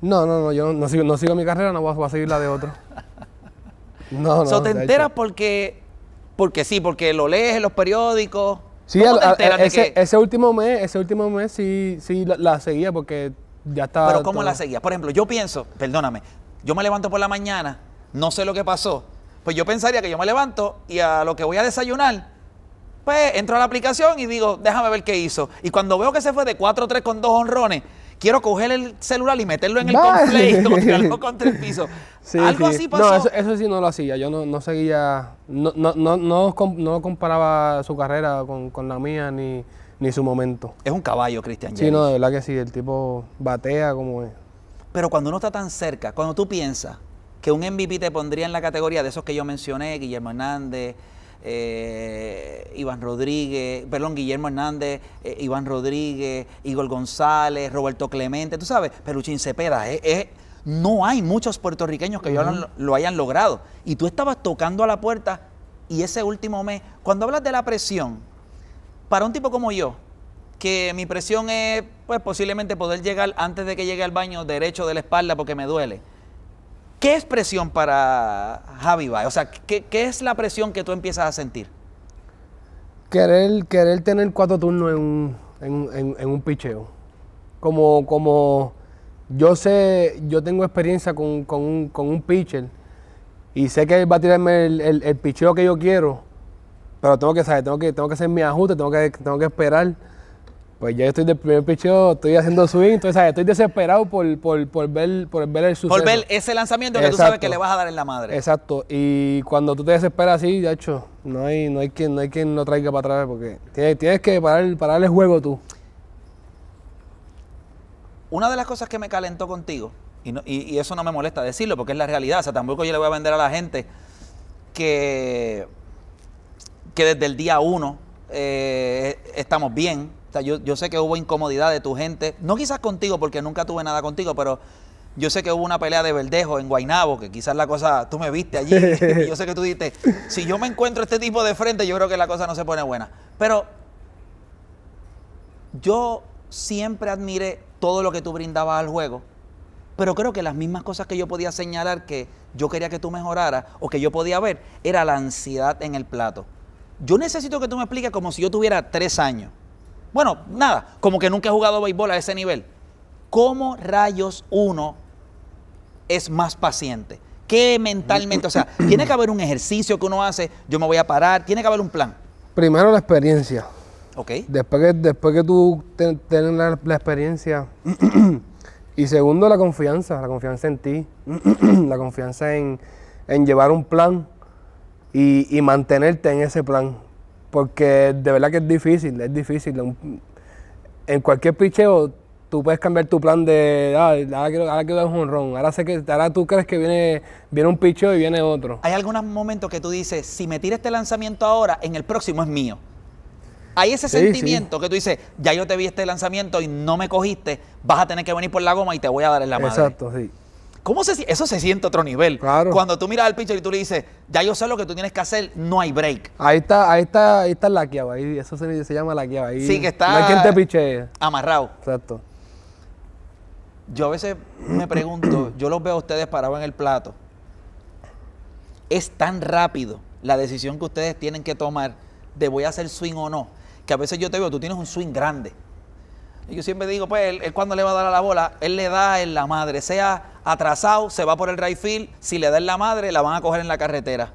No, no, no, yo no, sigo, mi carrera, no voy a, voy a seguir la de otro. No, no. So, te enteras porque, porque sí, porque lo lees en los periódicos. Sí, ese, último mes, ese último mes sí, la, seguía porque ya estaba. Pero ¿cómo la seguía? Por ejemplo, yo pienso, perdóname, yo me levanto por la mañana, no sé lo que pasó. Pues yo pensaría que yo me levanto y a lo que voy a desayunar, pues entro a la aplicación y digo, déjame ver qué hizo. Y cuando veo que se fue de 4-3 con dos honrones, quiero coger el celular y meterlo en el complejo, tirarlo contra el piso. Algo así pasó. No, eso, sí no lo hacía. Yo no, seguía, no, no, no, no comparaba su carrera con, la mía ni, ni, su momento. Es un caballo, Cristian. Sí, no, de verdad que sí. El tipo batea como es. Pero cuando uno está tan cerca, cuando tú piensas que un MVP te pondría en la categoría de esos que yo mencioné, Guillermo Hernández, eh, Iván Rodríguez, perdón, Guillermo Hernández, eh, Iván Rodríguez, Igor González, Roberto Clemente, tú sabes, Peluchín Cepeda, eh, eh, no hay muchos puertorriqueños que yo lo, lo hayan logrado. Y tú estabas tocando a la puerta y ese último mes, cuando hablas de la presión, para un tipo como yo, que mi presión es pues posiblemente poder llegar antes de que llegue al baño derecho de la espalda porque me duele. ¿Qué es presión para Javi Bay? O sea, ¿qué, es la presión que tú empiezas a sentir? Querer, querer tener cuatro turnos en un, en, picheo. Como, como yo sé, yo tengo experiencia con, un, pitcher y sé que va a tirarme el, el, picheo que yo quiero, pero tengo que saber, tengo que, tengo que hacer mi ajuste, tengo que, tengo que esperar pues ya estoy del primer picheo, estoy haciendo swing, entonces estoy desesperado por, por, ver, el suceso. Por ver ese lanzamiento que tú sabes que le vas a dar en la madre. Exacto, y cuando tú te desesperas así, de hecho, no hay, no hay, quien, no hay quien lo traiga para atrás porque tienes, que parar, el juego tú. Una de las cosas que me calentó contigo, y, eso no me molesta decirlo porque es la realidad, o sea, tampoco yo le voy a vender a la gente que, que desde el día uno eh, estamos bien, yo, sé que hubo incomodidad de tu gente, no quizás contigo, porque nunca tuve nada contigo, pero yo sé que hubo una pelea de verdejo en Guainabo, que quizás la cosa, tú me viste allí, y yo sé que tú dijiste, si yo me encuentro este tipo de frente, yo creo que la cosa no se pone buena. Pero yo siempre admiré todo lo que tú brindabas al juego, pero creo que las mismas cosas que yo podía señalar que yo quería que tú mejoraras o que yo podía ver, era la ansiedad en el plato. Yo necesito que tú me expliques como si yo tuviera tres años bueno, nada, como que nunca he jugado béisbol a ese nivel. ¿Cómo rayos uno es más paciente? ¿Qué mentalmente? O sea, tiene que haber un ejercicio que uno hace, yo me voy a parar, tiene que haber un plan. Primero la experiencia. Ok. Después que, después que tú tienes la, experiencia. y segundo, la confianza, la confianza en ti, la confianza en, llevar un plan y mantenerte en ese plan porque de verdad que es difícil, es difícil. En cualquier picheo tú puedes cambiar tu plan de, ah, ahora, quiero, ahora quiero dar un ron, ahora, sé ahora tú crees que viene, viene un picheo y viene otro. ¿Hay algunos momentos que tú dices, si me tiras este lanzamiento ahora, en el próximo es mío? Hay ese sentimiento que tú dices, ya yo te vi este lanzamiento y no me cogiste, vas a tener que venir por la goma y te voy a dar en la Exacto, sí. ¿Cómo se Eso se siente a otro nivel. Claro. Cuando tú miras al pitcher y tú le dices, ya yo sé lo que tú tienes que hacer, no hay break. Ahí está, ahí está, ahí está la quiaba, ahí, eso se, llama la sí, que está. No hay te piche. Amarrado. Exacto. Yo a veces me pregunto, yo los veo a ustedes parados en el plato. Es tan rápido la decisión que ustedes tienen que tomar de voy a hacer swing o no, que a veces yo te veo, tú tienes un swing grande y yo siempre digo, pues, él, cuando le va a dar a la bola, él le da en la madre. Sea atrasado, se va por el right field. Si le da en la madre, la van a coger en la carretera.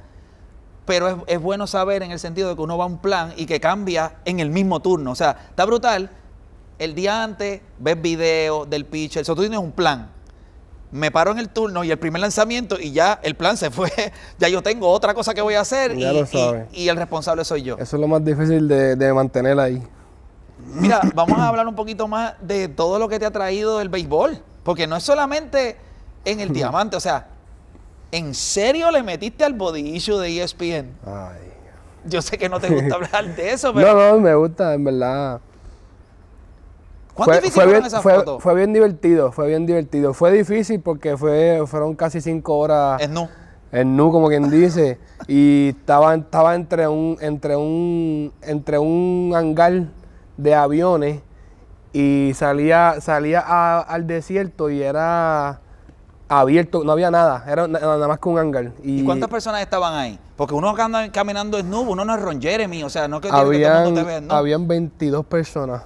Pero es, bueno saber en el sentido de que uno va a un plan y que cambia en el mismo turno. O sea, está brutal. El día antes ves video del pitcher. Eso tú tienes un plan me paro en el turno y el primer lanzamiento y ya el plan se fue. ya yo tengo otra cosa que voy a hacer y, el responsable soy yo. Eso es lo más difícil de mantener ahí. Mira, vamos a hablar un poquito más de todo lo que te ha traído el béisbol, porque no es solamente en el diamante, o sea, ¿en serio le metiste al body de ESPN? Ay. Yo sé que no te gusta hablar de eso, pero... No, no, me gusta, en verdad. ¿Cuánto fue, fue bien, esa fue, foto? Fue bien divertido, fue bien divertido. Fue difícil porque fue, fueron casi cinco horas... ¿En no en nu como quien dice y estaba, estaba entre un entre un entre un hangar de aviones y salía, salía al desierto y era abierto, no había nada, era nada más que un hangar. Y, cuántas personas estaban ahí? Porque uno anda caminando desnudo, uno no es Ron Jeremy, o sea, no que, habían, todo te vea, ¿no? Habían 22 personas.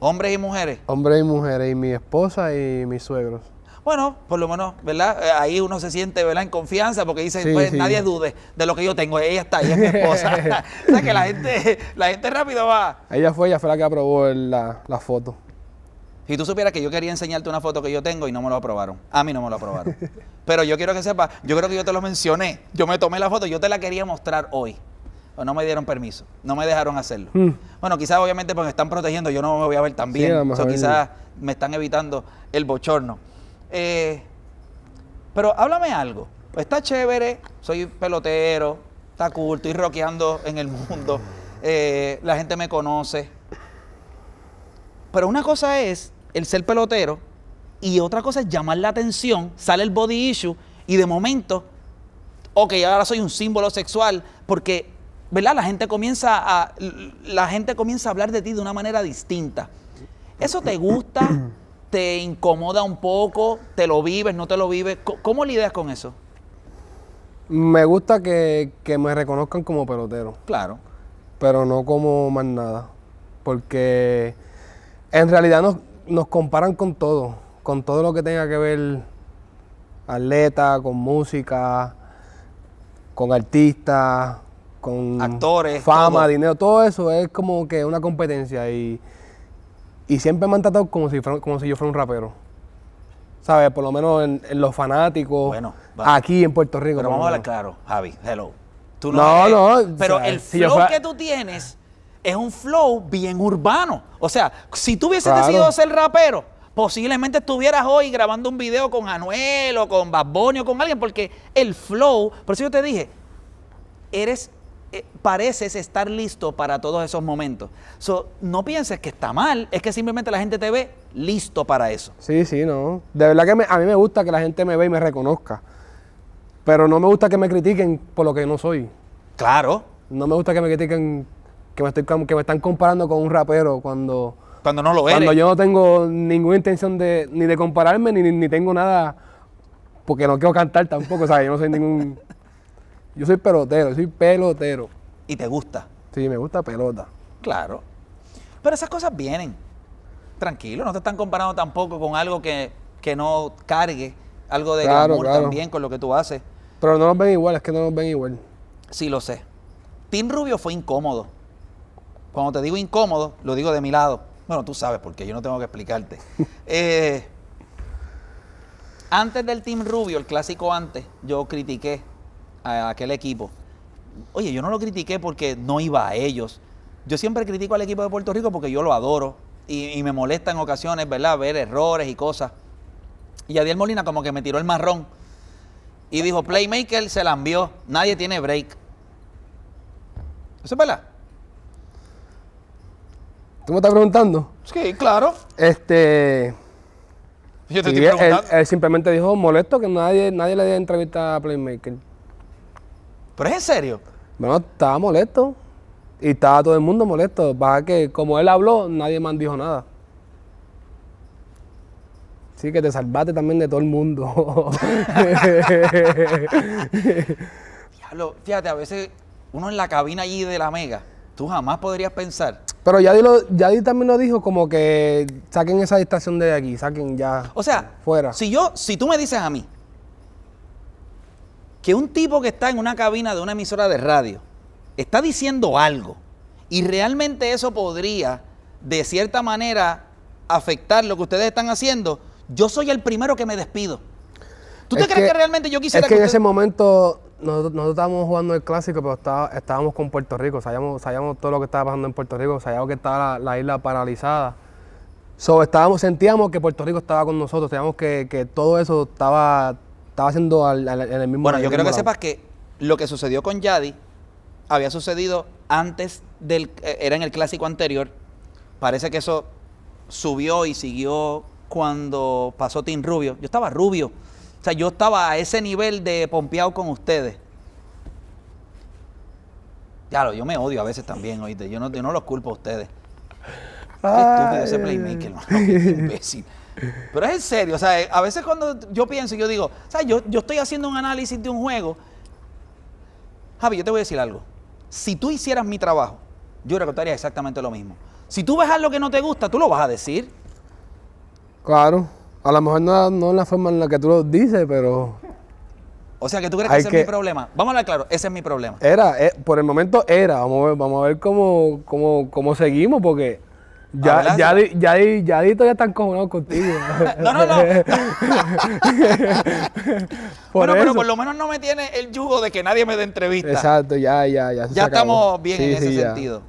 ¿Hombres y mujeres? Hombres y mujeres, y mi esposa y mis suegros. Bueno, por lo menos, ¿verdad? Eh, ahí uno se siente, ¿verdad? En confianza porque dice, pues nadie dude de lo que yo tengo. Ella está, ella es mi esposa. o sea que la gente, la gente rápido va. Ella fue, ella fue la que aprobó la, foto. Si tú supieras que yo quería enseñarte una foto que yo tengo y no me lo aprobaron. A mí no me lo aprobaron. Pero yo quiero que sepas, yo creo que yo te lo mencioné. Yo me tomé la foto, yo te la quería mostrar hoy. Pero no me dieron permiso, no me dejaron hacerlo. Hmm. Bueno, quizás obviamente porque me están protegiendo, yo no me voy a ver tan bien. o quizás me están evitando el bochorno. Eh, pero háblame algo. Está chévere, soy pelotero, está culto estoy rockeando en el mundo, eh, la gente me conoce. Pero una cosa es el ser pelotero y otra cosa es llamar la atención, sale el body issue y de momento, ok, ahora soy un símbolo sexual porque, ¿verdad? La gente comienza a, la gente comienza a hablar de ti de una manera distinta. ¿Eso te gusta? te incomoda un poco, te lo vives, no te lo vives. ¿Cómo, lidias con eso? Me gusta que, me reconozcan como pelotero. Claro. Pero no como más nada. Porque en realidad nos, nos comparan con todo. Con todo lo que tenga que ver atleta, con música, con artistas, con actores, fama, dinero, todo eso es como que una competencia y y siempre me han tratado como si, como si yo fuera un rapero. ¿Sabes? Por lo menos en, los fanáticos. aquí en Puerto Rico. Pero vamos claro, Javi. Hello. Tú no, no, Pero el flow que tú tienes es un flow bien urbano. O sea, si tú hubieses decidido ser rapero, posiblemente estuvieras hoy grabando un video con Anuel o con Bad o con alguien, porque el flow, por eso yo te dije, eres eh, pareces estar listo para todos esos momentos. no pienses que está mal, es que simplemente la gente te ve listo para eso. Sí, sí, no. De verdad que a mí me gusta que la gente me ve y me reconozca, pero no me gusta que me critiquen por lo que no soy. Claro. No me gusta que me critiquen que me, están comparando con un rapero cuando... Cuando no lo eres. Cuando yo no tengo ninguna intención de, ni de compararme, ni, ni, tengo nada, porque no quiero cantar tampoco, o sea, Yo no soy ningún... Yo soy pelotero, soy pelotero. ¿Y te gusta? Sí, me gusta pelota. Claro. Pero esas cosas vienen. Tranquilo, no te están comparando tampoco con algo que, no cargue, algo de claro, también con lo que tú haces. Pero no nos ven igual, es que no nos ven igual. Sí, lo sé. Team Rubio fue incómodo. Cuando te digo incómodo, lo digo de mi lado. Bueno, tú sabes porque yo no tengo que explicarte. Eh, antes del Team Rubio, el clásico antes, yo critiqué a aquel equipo. Oye, yo no lo critiqué porque no iba a ellos. Yo siempre critico al equipo de Puerto Rico porque yo lo adoro y, me molesta en ocasiones, ¿verdad? Ver errores y cosas. Y Adiel Molina como que me tiró el marrón y dijo, Playmaker se la envió, nadie tiene break. ¿Eso es verdad? ¿Tú me estás preguntando? Sí, claro. Este... Yo te estoy él, simplemente dijo, molesto que nadie, nadie le dé entrevista a Playmaker. ¿Pero es en serio? Bueno, estaba molesto. Y estaba todo el mundo molesto. Para que, como él habló, nadie más dijo nada. Sí, que te salvaste también de todo el mundo. Diablo, fíjate, a veces uno en la cabina allí de la mega, tú jamás podrías pensar. Pero Yadi, también lo dijo como que saquen esa distracción de aquí, saquen ya. O sea, fuera. Si yo, si tú me dices a mí, que un tipo que está en una cabina de una emisora de radio está diciendo algo y realmente eso podría, de cierta manera, afectar lo que ustedes están haciendo, yo soy el primero que me despido. ¿Tú te crees que, realmente yo quisiera... Es que, en ese momento nosotros, estábamos jugando el clásico, pero estábamos con Puerto Rico, sabíamos, sabíamos todo lo que estaba pasando en Puerto Rico, sabíamos que estaba la, isla paralizada. sentíamos que Puerto Rico estaba con nosotros, sabíamos que, que todo eso estaba, estaba haciendo al, el mismo Bueno, yo quiero que sepas que lo que sucedió con Yadi había sucedido antes del. Eh, era en el clásico anterior. Parece que eso subió y siguió cuando pasó Tim Rubio. Yo estaba rubio. O sea, yo estaba a ese nivel de pompeado con ustedes. Claro, yo me odio a veces también, oíste. Yo no, yo no los culpo a ustedes. Qué estúpido ese playmaker, imbécil. Pero es en serio, o sea, eh, a veces cuando yo pienso, yo digo, o sea, yo, yo estoy haciendo un análisis de un juego. Javi, yo te voy a decir algo. Si tú hicieras mi trabajo, yo recortaría exactamente lo mismo. Si tú ves algo que no te gusta, tú lo vas a decir. Claro. A lo mejor no, no la forma en la que tú lo dices, pero. O sea, que tú crees que ese es mi problema. Vamos a hablar claro, ese es mi problema. Era, eh, por el momento era. Vamos a ver, cómo seguimos, porque ya, ya, ya, ya, todavía está encojonado contigo. no, no, no. bueno, pero por lo menos no me tiene el yugo de que nadie me dé entrevista. Exacto, ya, ya, ya. Ya estamos bien en ese sentido.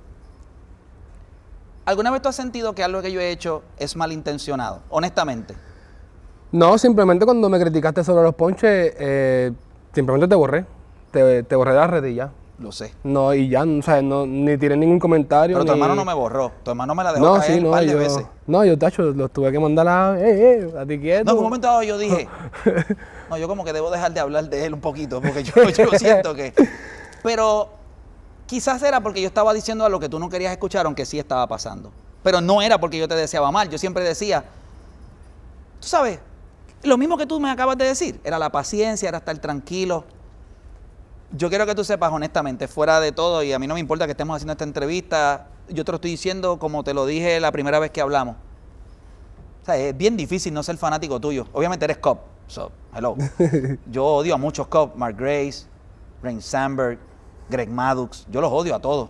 ¿Alguna vez tú has sentido que algo que yo he hecho es malintencionado? Honestamente. No, simplemente cuando me criticaste sobre los ponches, eh, simplemente te borré. Te, te borré de la red y ya. Lo sé. No, y ya, o sea, no, ni tiré ningún comentario. Pero tu hermano no me borró. Tu hermano me la dejó no, caer un par de veces. No, yo, tacho, lo tuve que mandar a... Eh, eh, a ti quieto. No, en un momento dado yo dije... no, yo como que debo dejar de hablar de él un poquito, porque yo, yo siento que... Pero quizás era porque yo estaba diciendo a lo que tú no querías escuchar, aunque sí estaba pasando. Pero no era porque yo te deseaba mal. Yo siempre decía... Tú sabes, lo mismo que tú me acabas de decir. Era la paciencia, era estar tranquilo yo quiero que tú sepas honestamente, fuera de todo, y a mí no me importa que estemos haciendo esta entrevista, yo te lo estoy diciendo como te lo dije la primera vez que hablamos. O sea, es bien difícil no ser fanático tuyo. Obviamente eres cop, hello. Yo odio a muchos cop, Mark Grace, Rain Sandberg, Greg Maddux, yo los odio a todos.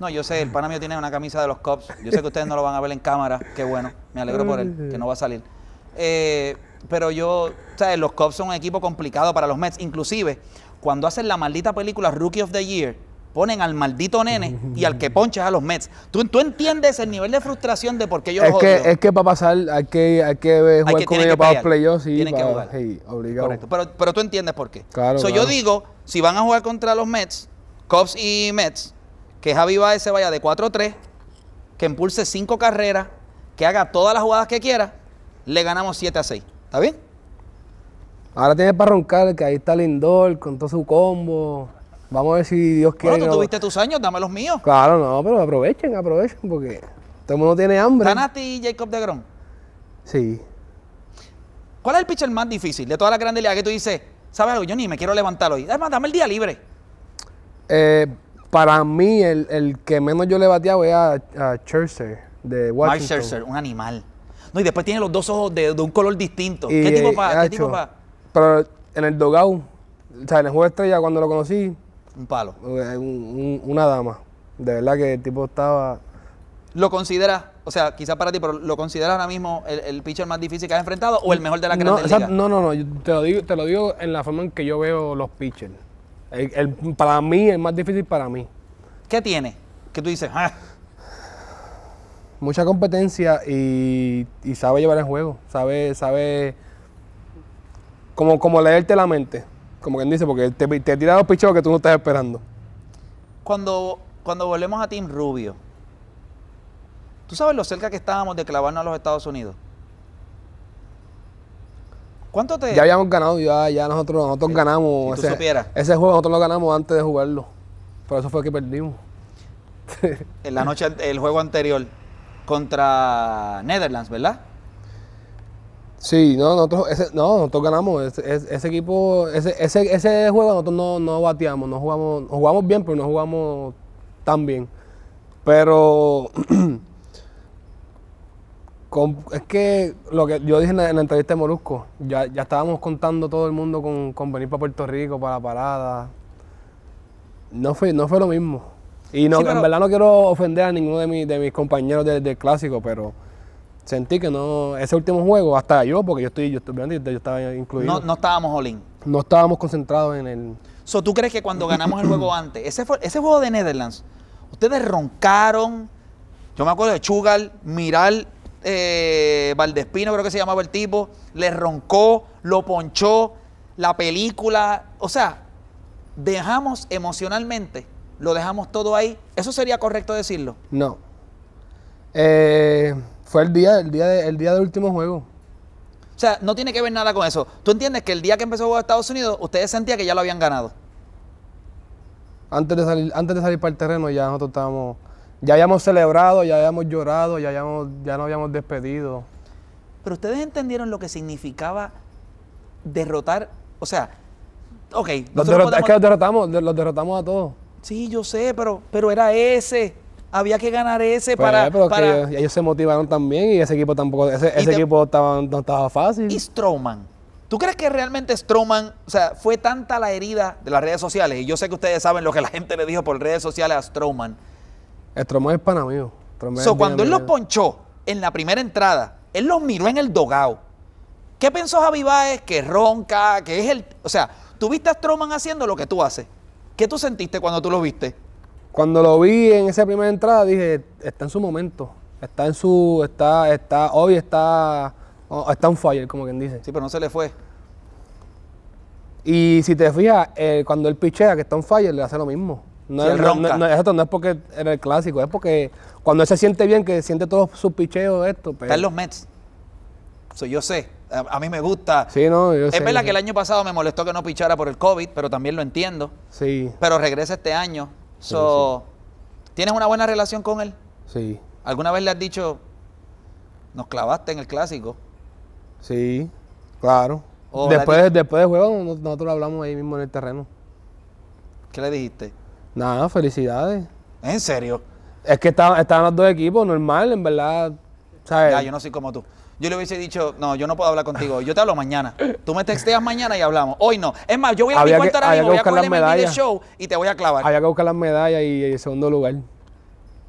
No, yo sé, el pana mío tiene una camisa de los cops, yo sé que ustedes no lo van a ver en cámara, qué bueno, me alegro por él, que no va a salir. Eh, pero yo, o sea, los cops son un equipo complicado para los Mets, inclusive cuando hacen la maldita película Rookie of the Year, ponen al maldito nene y al que ponches a los Mets. ¿Tú, tú entiendes el nivel de frustración de por qué yo es que, Es que para pasar hay que, hay que jugar con ellos para los playoffs y tienen que jugar. Correcto. Pero, pero tú entiendes por qué. Claro, so, Yo digo, si van a jugar contra los Mets, Cubs y Mets, que Javi Baez se vaya de 4-3, que impulse 5 carreras, que haga todas las jugadas que quiera, le ganamos 7 a 6. ¿Está bien? Ahora tiene para roncar, que ahí está Lindor con todo su combo. Vamos a ver si Dios quiere. Bueno, tú tuviste tus años, dame los míos. Claro, no, pero aprovechen, aprovechen, porque todo el mundo tiene hambre. ¿Ganaste Jacob de Grom? Sí. ¿Cuál es el pitcher más difícil de todas las grandes ligas que tú dices, sabes algo, yo ni me quiero levantar hoy? Además, dame el día libre. Eh, para mí, el, que menos yo le bateaba era a, a de Washington. Mike Scherzer, un animal. No, y después tiene los dos ojos de, un color distinto. Y, ¿Qué tipo para? Pero en el Dogout, o sea, en el juego estrella, cuando lo conocí. Un palo. Eh, una dama. De verdad que el tipo estaba. ¿Lo consideras, o sea, quizás para ti, pero lo consideras ahora mismo el, pitcher más difícil que has enfrentado o el mejor de la no, No, no, no, te lo, digo, en la forma en que yo veo los pitchers. para mí, el más difícil para mí. ¿Qué tiene? ¿Qué tú dices, ah". Mucha competencia y, y sabe llevar el juego, sabe, sabe como, como leerte la mente, como quien dice, porque te, te tira los pichos que tú no estás esperando. Cuando, cuando volvemos a Team Rubio, ¿tú sabes lo cerca que estábamos de clavarnos a los Estados Unidos? ¿Cuánto te.? Ya habíamos ganado, ya, nosotros, nosotros ganamos. tú ese, ese juego nosotros lo ganamos antes de jugarlo. Por eso fue que perdimos. en la noche, el juego anterior contra Netherlands, ¿verdad? Sí, no, nosotros, ese, no, nosotros ganamos. Ese, equipo, ese, ese, ese, juego nosotros no, no bateamos, no jugamos, jugamos bien, pero no jugamos tan bien. Pero es que lo que yo dije en la, entrevista de Molusco, ya, ya, estábamos contando todo el mundo con, venir para Puerto Rico, para la parada. No fue, no fue lo mismo. Y no, en verdad no quiero ofender a ninguno de, de mis compañeros del clásico, pero sentí que no, ese último juego, hasta yo, porque yo estoy, yo, estoy, yo estaba incluido. No, no estábamos all No estábamos concentrados en el. So, ¿Tú crees que cuando ganamos el juego antes, ese, fue, ese juego de Netherlands, ustedes roncaron? Yo me acuerdo de Chugal, Miral, eh, Valdespino, creo que se llamaba el tipo, le roncó, lo ponchó, la película. O sea, dejamos emocionalmente, lo dejamos todo ahí. ¿Eso sería correcto decirlo? No. Eh. Fue el día, el día, de, el día del último juego. O sea, no tiene que ver nada con eso. ¿Tú entiendes que el día que empezó a juego Estados Unidos, ustedes sentían que ya lo habían ganado? Antes de salir, antes de salir para el terreno ya nosotros estábamos, ya habíamos celebrado, ya habíamos llorado, ya, habíamos, ya nos habíamos despedido. Pero ustedes entendieron lo que significaba derrotar, o sea, ok. Es que los derrotamos, los derrotamos a todos. Sí, yo sé, pero, pero era ese había que ganar ese pues, para. ellos, se motivaron también y ese equipo tampoco. Ese, equipo no estaba fácil. Y Strowman. ¿Tú crees que realmente Strowman, o sea, fue tanta la herida de las redes sociales? Y yo sé que ustedes saben lo que la gente le dijo por redes sociales a Strowman. Strowman es pana mío. cuando él los ponchó en la primera entrada, él los miró en el dogao. ¿Qué pensó Javi Baez? Que ronca, que es el. O sea, tú viste a Strowman haciendo lo que tú haces. ¿Qué tú sentiste cuando tú lo viste? Cuando lo vi en esa primera entrada dije, está en su momento, está en su, está, está, hoy está, oh, está un fire, como quien dice. Sí, pero no se le fue. Y si te fijas, eh, cuando él pichea, que está un fire, le hace lo mismo. No, es, no, no, no es porque era el clásico, es porque cuando él se siente bien, que siente todos sus picheos, esto. Pero... Pues está en los Mets. yo sé, a, mí me gusta. Sí, no, yo es verdad que el año pasado me molestó que no pichara por el COVID, pero también lo entiendo. Sí. Pero regresa este año So, ¿Tienes una buena relación con él? Sí. ¿Alguna vez le has dicho, nos clavaste en el clásico? Sí, claro. después, después del juego, nosotros hablamos ahí mismo en el terreno. ¿Qué le dijiste? Nada, felicidades. ¿En serio? Es que estaban, estaban los dos equipos, normal, en verdad. ¿sabes? Ya, yo no soy como tú yo le hubiese dicho, no, yo no puedo hablar contigo, yo te hablo mañana. Tú me texteas mañana y hablamos. Hoy no. Es más, yo voy a mi cuarto ahora voy a el mi show y te voy a clavar. Había que buscar las medallas y, el segundo lugar.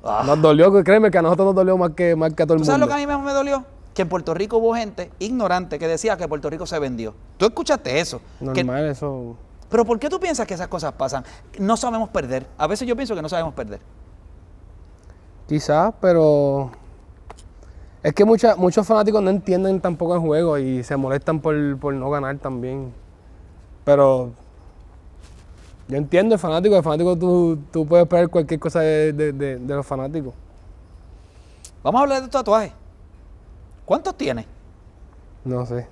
Ah. Nos dolió, créeme que a nosotros nos dolió más que, más que a todo el mundo. ¿Sabes lo que a mí me dolió? que en Puerto Rico hubo gente ignorante que decía que Puerto Rico se vendió. Tú escuchaste eso. Normal, eso. Pero ¿por qué tú piensas que esas cosas pasan? No sabemos perder. A veces yo pienso que no sabemos perder. Quizás, pero es que muchos fanáticos no entienden tampoco el juego y se molestan por, no ganar también. Pero yo entiendo el fanático, el fanático tú, puedes esperar cualquier cosa de, de, los fanáticos. Vamos a hablar de tatuaje. ¿Cuántos tienes? No sé.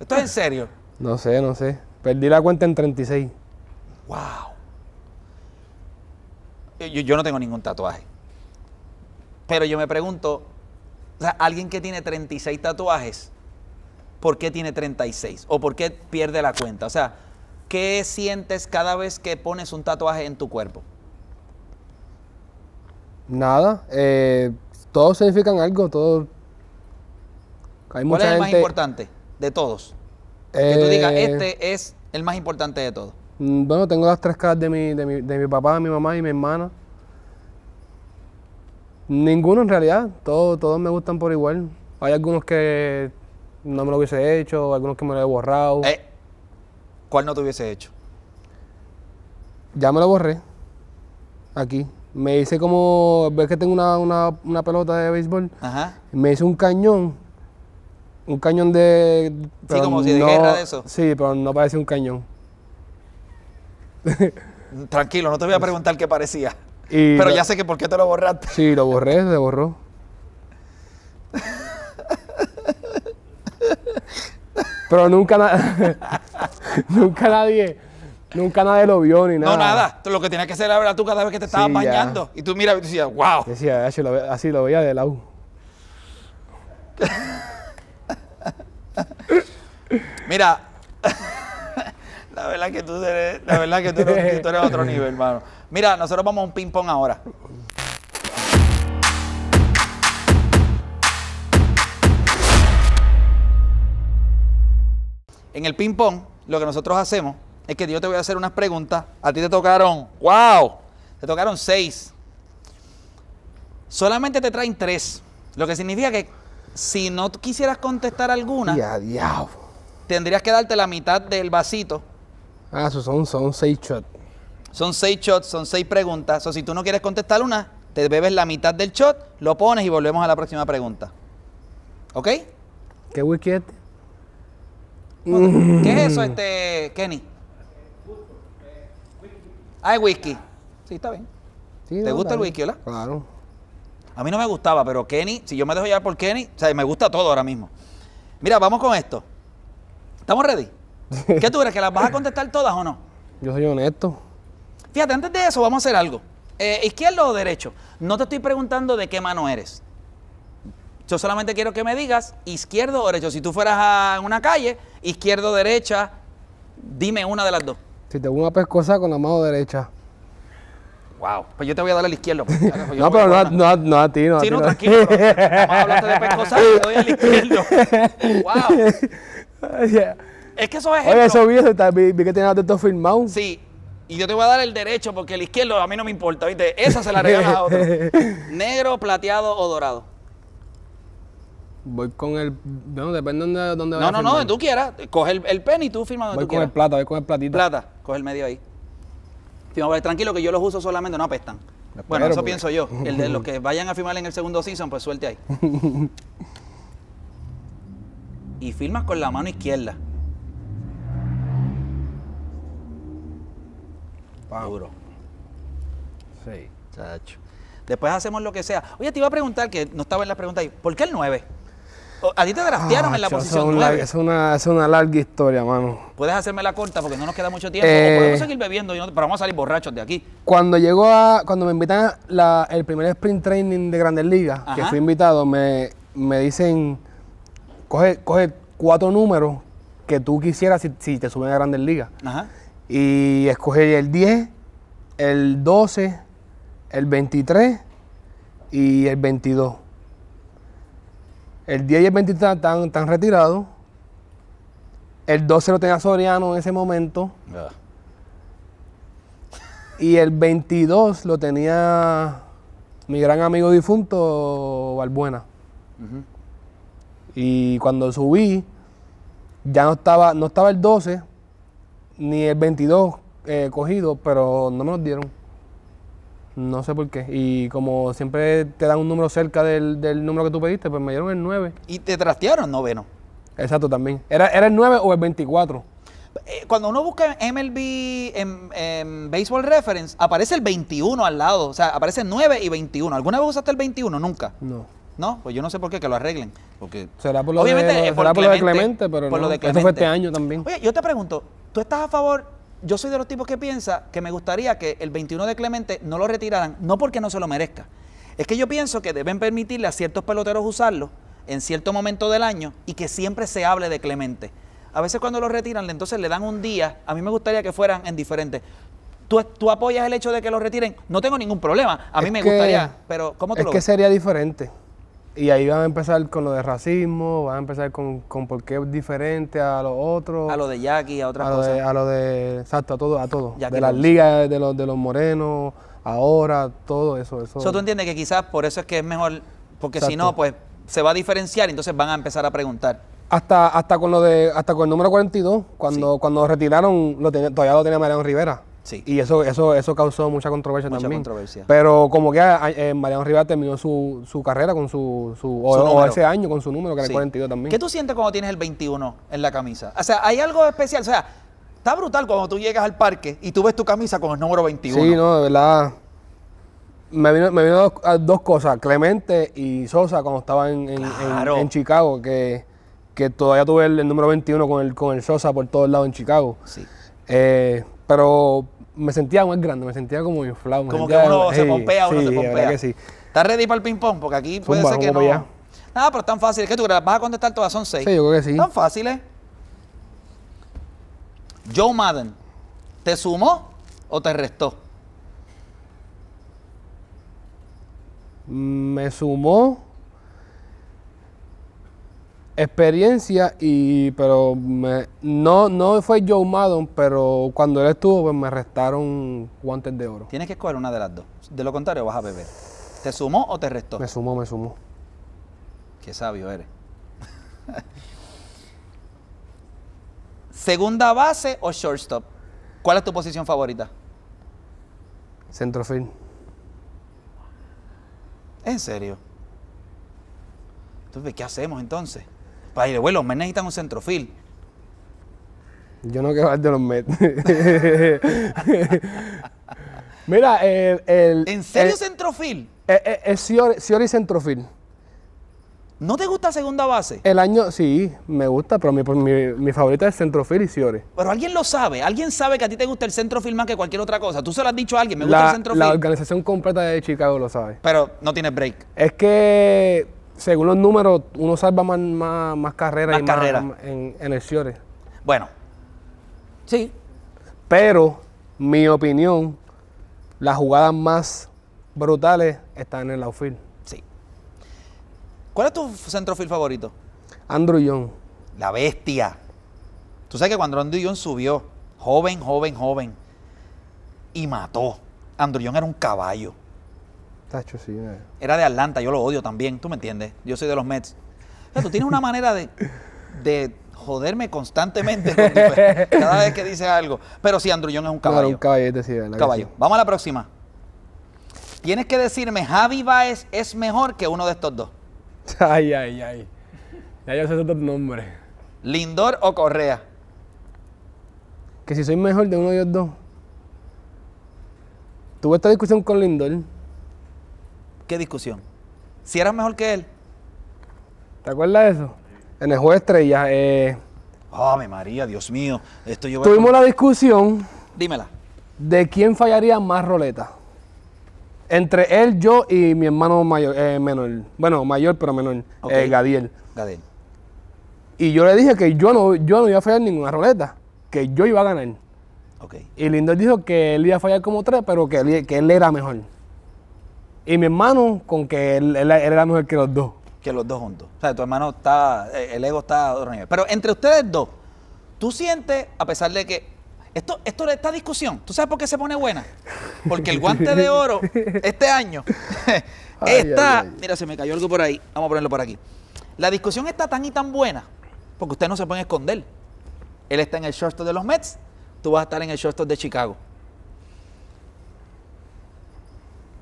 ¿Esto es en serio? No sé, no sé. Perdí la cuenta en 36. ¡Wow! Yo, yo no tengo ningún tatuaje. Pero yo me pregunto, o sea, alguien que tiene 36 tatuajes, ¿por qué tiene 36? ¿O por qué pierde la cuenta? O sea, ¿qué sientes cada vez que pones un tatuaje en tu cuerpo? Nada, eh, todos significan algo, todos... ¿Cuál es el más importante de todos? Que tú digas, eh, este es el más importante de todos. Mm, bueno, tengo las tres caras de mi, de mi, de mi papá, mi mamá y mi hermana. Ninguno en realidad, todos, todos me gustan por igual. Hay algunos que no me lo hubiese hecho, algunos que me lo he borrado. Eh, ¿Cuál no te hubiese hecho? Ya me lo borré. Aquí. Me hice como. ¿Ves que tengo una, pelota de béisbol? Ajá. Me hice un cañón. Un cañón de. Sí, como si de guerra de eso. Sí, pero no parece un cañón. Tranquilo, no te voy a preguntar qué parecía. Pero ya sé que por qué te lo borraste. Sí, lo borré, se borró. Pero nunca, nunca nadie, nunca nadie lo vio ni nada. No, nada. Lo que tenías que hacer era tú cada vez que te estabas bañando. Y tú miras y tú decías, wow. Decía, ah, así lo, veía de la U. Mira, la verdad que tú eres, la verdad que tú eres, tú otro nivel, hermano. Mira, nosotros vamos a un ping-pong ahora. En el ping-pong, lo que nosotros hacemos es que yo te voy a hacer unas preguntas. A ti te tocaron, wow, te tocaron seis. Solamente te traen tres. Lo que significa que si no quisieras contestar alguna, tendrías que darte la mitad del vasito. Ah, son, son seis shots. Son seis shots, son seis preguntas. O si tú no quieres contestar una, te bebes la mitad del shot, lo pones y volvemos a la próxima pregunta. ¿Ok? ¿Qué whisky es este? ¿Qué es eso, este, Kenny? Ah, es whisky. Sí, está bien. ¿Te gusta el whisky, hola? Claro. A mí no me gustaba, pero Kenny, si yo me dejo llevar por Kenny, o sea, me gusta todo ahora mismo. Mira, vamos con esto. ¿Estamos ready? ¿Qué tú crees? ¿Que las vas a contestar todas o no? Yo soy honesto. Fíjate, antes de eso vamos a hacer algo. Eh, ¿Izquierdo o derecho? No te estoy preguntando de qué mano eres. Yo solamente quiero que me digas izquierdo o derecho. Si tú fueras a una calle, izquierdo o derecha, dime una de las dos. Si te una a pescosa con la mano derecha. Wow, pues yo te voy a dar pues. pues a izquierdo. no, pero no, no, no, a ti, no. Sí, a ti, no, tranquilo. Vamos de pescosa, te doy el izquierdo. Wow. Es que eso es. Oye, eso vi, vi, que tenías los Sí, y yo te voy a dar el derecho porque el izquierdo a mí no me importa, ¿viste? Esa se la regalas a otro. Negro, plateado o dorado. Voy con el. No, depende de dónde, No, no, no, tú quieras. Coge el, pen y tú firma donde voy tú quieras. Voy con el plata, voy con el platito. Plata, coge el medio ahí. tranquilo que yo los uso solamente, no apestan. bueno, eso pienso yo. El de los que vayan a firmar en el segundo season, pues suelte ahí. y firmas con la mano izquierda. Duro. Sí. Chacho. Después hacemos lo que sea. Oye, te iba a preguntar, que no estaba en la pregunta ahí, ¿por qué el 9? A ti te draftearon en la posición es Es una, larga historia, mano. Puedes hacerme la corta porque no nos queda mucho tiempo. podemos eh, seguir bebiendo, pero vamos a salir borrachos de aquí. Cuando llegó a, cuando me invitan la, el primer sprint training de Grandes Ligas, que fui invitado, me, dicen, coge, cuatro números que tú quisieras si, si te suben a Grandes Ligas. Ajá y escogí el 10, el 12, el 23 y el 22. El 10 y el 23 están, retirados. El 12 lo tenía Soriano en ese momento. Ah. Y el 22 lo tenía mi gran amigo difunto, Valbuena. Y cuando subí, ya no estaba, no estaba el 12, ni el 22 eh, cogido, pero no me los dieron. No sé por qué. Y como siempre te dan un número cerca del, del número que tú pediste, pues me dieron el 9. ¿Y te trastearon noveno? Exacto, también. ¿Era, era el 9 o el 24? Eh, cuando uno busca MLB en, Baseball Reference, aparece el 21 al lado. O sea, aparece 9 y 21. ¿Alguna vez usaste el 21? Nunca. No. No, pues yo no sé por qué, que lo arreglen. Porque, será por lo, de, Clemente, por lo de Clemente, pero fue este año también. Oye, yo te pregunto, ¿tú estás a favor? Yo soy de los tipos que piensa que me gustaría que el 21 de Clemente no lo retiraran, no porque no se lo merezca. Es que yo pienso que deben permitirle a ciertos peloteros usarlo en cierto momento del año y que siempre se hable de Clemente. A veces cuando lo retiran, entonces le dan un día. A mí me gustaría que fueran en diferente Tú, tú apoyas el hecho de que lo retiren. No tengo ningún problema. A mí me gustaría, pero ¿cómo tú lo ves? que sería diferente. Y ahí van a empezar con lo de racismo, van a empezar con, con por qué es diferente a los otros. A lo de Jackie, a otras a cosas. a lo de, exacto, a todo, a todo. de las ligas, de los, de los morenos, ahora, todo eso. Eso so, tú entiendes que quizás por eso es que es mejor, porque si no, pues se va a diferenciar y entonces van a empezar a preguntar. Hasta, hasta con lo de, hasta con el número 42, cuando, cuando retiraron, lo todavía lo tenía Mariano Rivera. Y eso, eso, eso causó mucha controversia también. Pero como que ah, eh, Mariano Rivera terminó su, carrera con su, o, ese año con su número, que era el 42 también. ¿Qué tú sientes cuando tienes el 21 en la camisa? O sea, hay algo especial. O sea, está brutal cuando tú llegas al parque y tú ves tu camisa con el número 21. Sí, no, de verdad. Me vino, ah, dos, cosas, Clemente y Sosa cuando estaba en, en, Chicago, que, todavía tuve el, número 21 con el, con el Sosa por todos lados en Chicago. Sí. Eh, pero me sentía más grande, me sentía como inflado. como que uno se pompea, uno se pompea. Que ¿Estás ready para el ping-pong? Porque aquí puede ser que no. Nada, pero es tan fácil. ¿Qué tú crees? ¿Vas a contestar todas? Son seis. Sí, yo creo que sí. Tan fáciles. Eh? Joe Madden, ¿te sumó o te restó? Mm, me sumó experiencia y pero no no fue Joe Madden, pero cuando él estuvo pues, me restaron guantes de oro. Tienes que escoger una de las dos. De lo contrario vas a beber. ¿Te sumó o te restó? Me sumó, me sumó. Qué sabio eres. Segunda base o shortstop? ¿Cuál es tu posición favorita? fin. ¿En serio? Entonces, ¿qué hacemos entonces? Para ir de vuelo, los necesitan un centrofil. Yo no quiero hablar de los Mets. Mira, el, ¿En serio centrofil? Es eh, eh, eh, Siori centrofil. ¿No te gusta segunda base? El año, sí, me gusta, pero mi, favorita es centrofil y Siori. Pero alguien lo sabe, alguien sabe que a ti te gusta el centrofil más que cualquier otra cosa. Tú se lo has dicho a alguien, me gusta el centrofil. La organización completa de Chicago lo sabe. Pero no tiene break. Es que según los números, uno salva más, más, carreras y en, el elecciones. Bueno, sí. Pero, mi opinión, las jugadas más brutales están en el outfield. Sí. ¿Cuál es tu centrofield favorito? Andrew Young. La bestia. Tú sabes que cuando Andrew Young subió, joven, joven, joven, y mató. Andrew Young era un caballo. Eh. Era de Atlanta, yo lo odio también, ¿tú me entiendes? Yo soy de los Mets. tú tienes una manera de, joderme constantemente cada vez que dices algo. Pero si Andrew es un caballo. un caballo. Vamos a la próxima. Tienes que decirme, Javi Baez es mejor que uno de estos dos. Ay, ay, ay. Ya yo sé dos nombre. Lindor o Correa. Que si soy mejor de uno de ellos dos. Tuve esta discusión con Lindor. ¿Qué discusión? Si eras mejor que él. ¿Te acuerdas de eso? En el juego estrella. mi eh, María, Dios mío. Esto yo tuvimos la discusión. Dímela. De quién fallaría más roleta. Entre él, yo y mi hermano mayor, eh, menor. Bueno, mayor, pero menor. Eh, Gadiel. Gadiel. Y yo le dije que yo no, yo no iba a fallar ninguna roleta. Que yo iba a ganar. Okay. Y Lindor dijo que él iba a fallar como tres, pero que que él era mejor. Y mi hermano, con que él, era era mejor que los dos. Que los dos juntos. O sea, tu hermano está, eh, el ego está a Pero entre ustedes dos, tú sientes, a pesar de que esto, esto, esta discusión, ¿tú sabes por qué se pone buena? Porque el guante de oro este año está. Mira, se me cayó algo por ahí. Vamos a ponerlo por aquí. La discusión está tan y tan buena porque ustedes no se pueden esconder. Él está en el shortstop de los Mets, tú vas a estar en el shortstop de Chicago.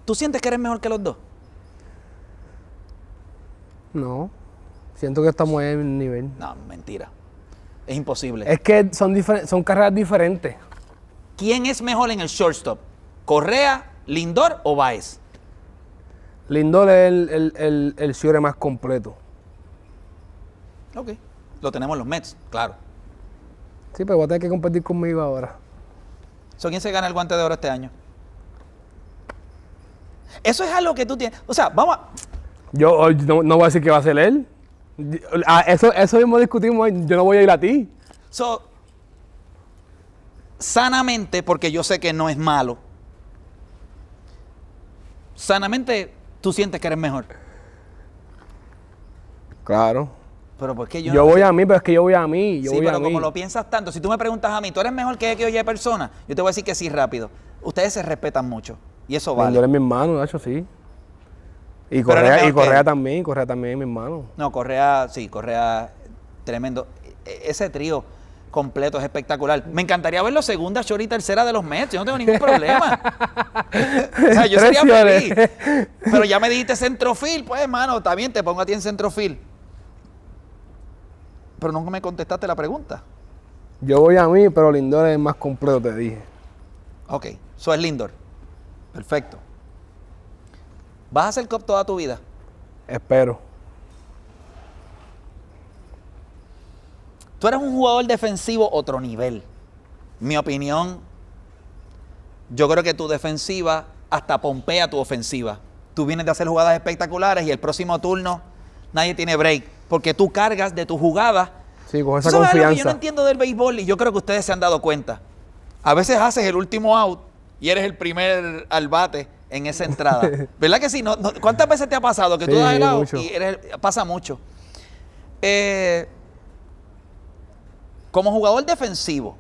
¿Tú sientes que eres mejor que los dos? No. Siento que estamos en el nivel. No, mentira. Es imposible. Es que son, carreras diferentes. ¿Quién es mejor en el shortstop? ¿Correa, Lindor o Baez? Lindor es el, el, más completo. Ok. Lo tenemos los Mets, claro. Sí, pero voy a tener que competir conmigo ahora. ¿So quién se gana el guante de oro este año? Eso es algo que tú tienes. O sea, vamos a. Yo oh, no, voy a decir que va a ser él. Ah, eso, eso mismo discutimos. Yo no voy a ir a ti. sanamente, porque yo sé que no es malo. Sanamente, tú sientes que eres mejor. Claro. Pero porque yo. voy a mí, pero es que yo voy a mí. Yo sí, pero como lo piensas tanto, si tú me preguntas a mí, ¿tú eres mejor que X o persona? Yo te voy a decir que sí rápido. Ustedes se respetan mucho. Y eso va. Lindor es mi hermano, hecho sí. Y Correa, y Correa también, Correa también es mi hermano. No, Correa, sí, Correa, tremendo. E, e, ese trío completo es espectacular. Me encantaría verlo segunda, short y tercera de los Mets, yo no tengo ningún problema. o sea, yo sería feliz. Pero ya me dijiste centrofil, pues hermano, también te pongo a ti en centrofil. Pero nunca me contestaste la pregunta. Yo voy a mí, pero Lindor es más completo, te dije. Ok, eso es Lindor. Perfecto. ¿Vas a hacer COP toda tu vida? Espero. Tú eres un jugador defensivo otro nivel. Mi opinión, yo creo que tu defensiva hasta pompea tu ofensiva. Tú vienes de hacer jugadas espectaculares y el próximo turno nadie tiene break porque tú cargas de tu jugada Sí, con esa confianza. yo no entiendo del béisbol y yo creo que ustedes se han dado cuenta. A veces haces el último out y eres el primer al bate en esa entrada. ¿Verdad que sí? ¿Cuántas veces te ha pasado que tú das el y pasa mucho? Eh, como jugador defensivo,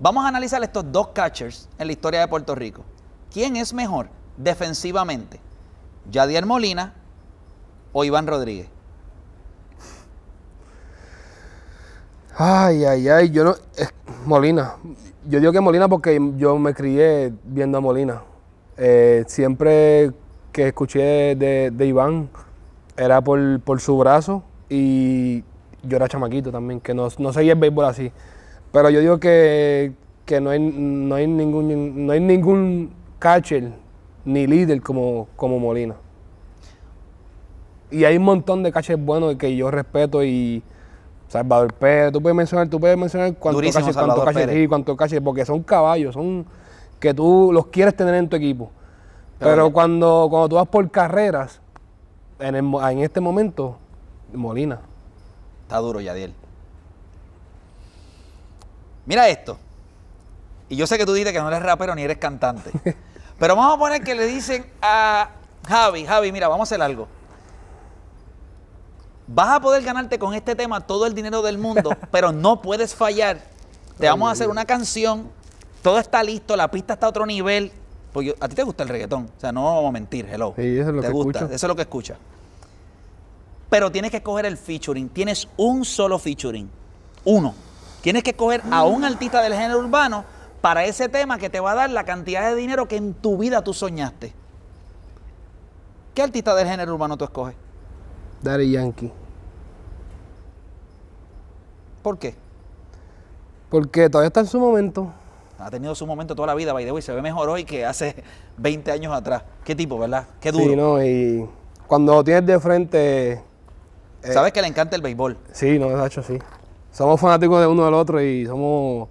vamos a analizar estos dos catchers en la historia de Puerto Rico. ¿Quién es mejor defensivamente? ¿Yadier Molina o Iván Rodríguez? Ay, ay, ay, yo no. Molina. Yo digo que Molina porque yo me crié viendo a Molina. Eh, siempre que escuché de, Iván era por, su brazo y yo era chamaquito también, que no, no seguía el béisbol así. Pero yo digo que, no, hay, no, hay ningún, no hay ningún catcher ni líder como, como Molina. Y hay un montón de catchers buenos que yo respeto y Salvador Pérez, tú puedes mencionar, tú puedes mencionar cuánto casi, cuánto cuánto porque son caballos, son que tú los quieres tener en tu equipo. Pero, cuando, cuando tú vas por carreras, en, este momento, Molina. Está duro, Yadiel. Mira esto. Y yo sé que tú dices que no eres rapero ni eres cantante. Pero vamos a poner que le dicen a Javi, Javi, mira, vamos a hacer algo vas a poder ganarte con este tema todo el dinero del mundo, pero no puedes fallar. Te vamos a hacer una canción, todo está listo, la pista está a otro nivel. Porque a ti te gusta el reggaetón, o sea, no vamos a mentir, hello. eso es lo te que gusta, eso es lo que escuchas. Pero tienes que escoger el featuring, tienes un solo featuring, uno. Tienes que escoger a un ah. artista del género urbano para ese tema que te va a dar la cantidad de dinero que en tu vida tú soñaste. ¿Qué artista del género urbano tú escoges? Daddy Yankee. ¿Por qué? Porque todavía está en su momento. Ha tenido su momento toda la vida, by the Se ve mejor hoy que hace 20 años atrás. Qué tipo, ¿verdad? Qué duro. Sí, no, y cuando tienes de frente. Eh, Sabes que le encanta el béisbol. Sí, no, hecho sí. Somos fanáticos de uno del otro y somos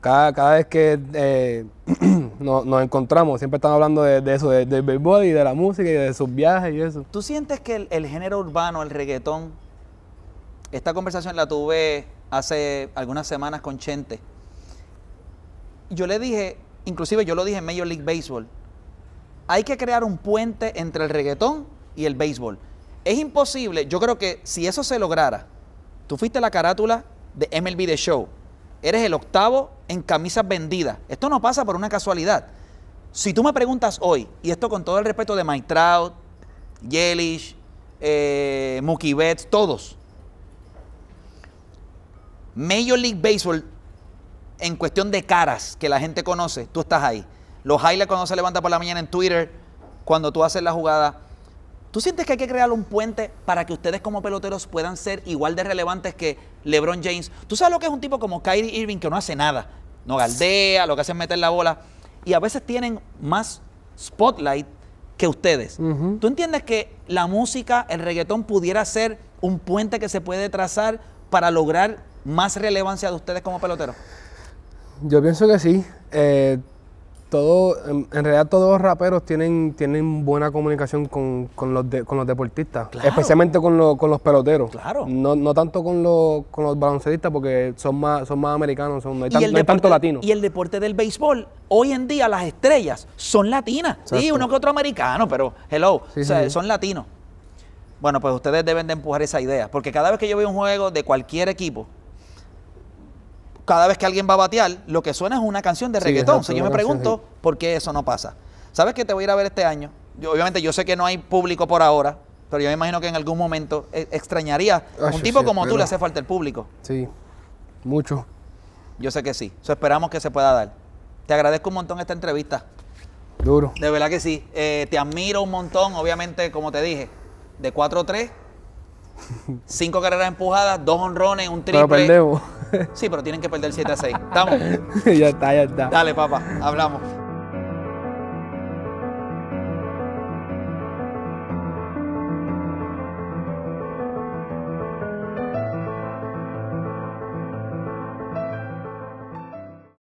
cada, vez que eh, nos, encontramos, siempre están hablando de, eso, de, del béisbol y de la música y de sus viajes y eso. ¿Tú sientes que el, el género urbano, el reggaetón, esta conversación la tuve hace algunas semanas con Chente? Yo le dije, inclusive yo lo dije en Major League Baseball, hay que crear un puente entre el reggaetón y el béisbol. Es imposible, yo creo que si eso se lograra, tú fuiste la carátula de MLB The Show, Eres el octavo en camisas vendidas. Esto no pasa por una casualidad. Si tú me preguntas hoy, y esto con todo el respeto de Mike Trout, Yelich, eh, Mookie Betts, todos. Major League Baseball, en cuestión de caras que la gente conoce, tú estás ahí. Los highlights cuando se levanta por la mañana en Twitter, cuando tú haces la jugada, ¿Tú sientes que hay que crear un puente para que ustedes como peloteros puedan ser igual de relevantes que LeBron James? ¿Tú sabes lo que es un tipo como Kyrie Irving que no hace nada? No galdea, lo que hace es meter la bola. Y a veces tienen más spotlight que ustedes. ¿Tú entiendes que la música, el reggaetón pudiera ser un puente que se puede trazar para lograr más relevancia de ustedes como peloteros? Yo pienso que sí. Eh, todo, en, realidad todos los raperos tienen, tienen buena comunicación con, con los, con los deportistas, especialmente con, con los peloteros. No, no tanto con los, con los baloncelistas porque son más, son más americanos, son, no hay, tanto latinos. Y el deporte del béisbol, hoy en día las estrellas son latinas. Sí, uno que otro americano, pero hello, son latinos. Bueno, pues ustedes deben de empujar esa idea, porque cada vez que yo veo un juego de cualquier equipo, cada vez que alguien va a batear, lo que suena es una canción de reggaetón. yo me pregunto por qué eso no pasa. ¿Sabes qué? te voy a ir a ver este año? Yo, obviamente yo sé que no hay público por ahora, pero yo me imagino que en algún momento eh, extrañaría. un tipo como tú le hace falta el público. Sí, mucho. Yo sé que sí. Eso esperamos que se pueda dar. Te agradezco un montón esta entrevista. Duro. De verdad que sí. Eh, te admiro un montón, obviamente, como te dije, de 4-3, cinco carreras empujadas, dos honrones, un triple. Sí, pero tienen que perder 7 a 6. ¿Estamos? ya está, ya está. Dale, papá, hablamos.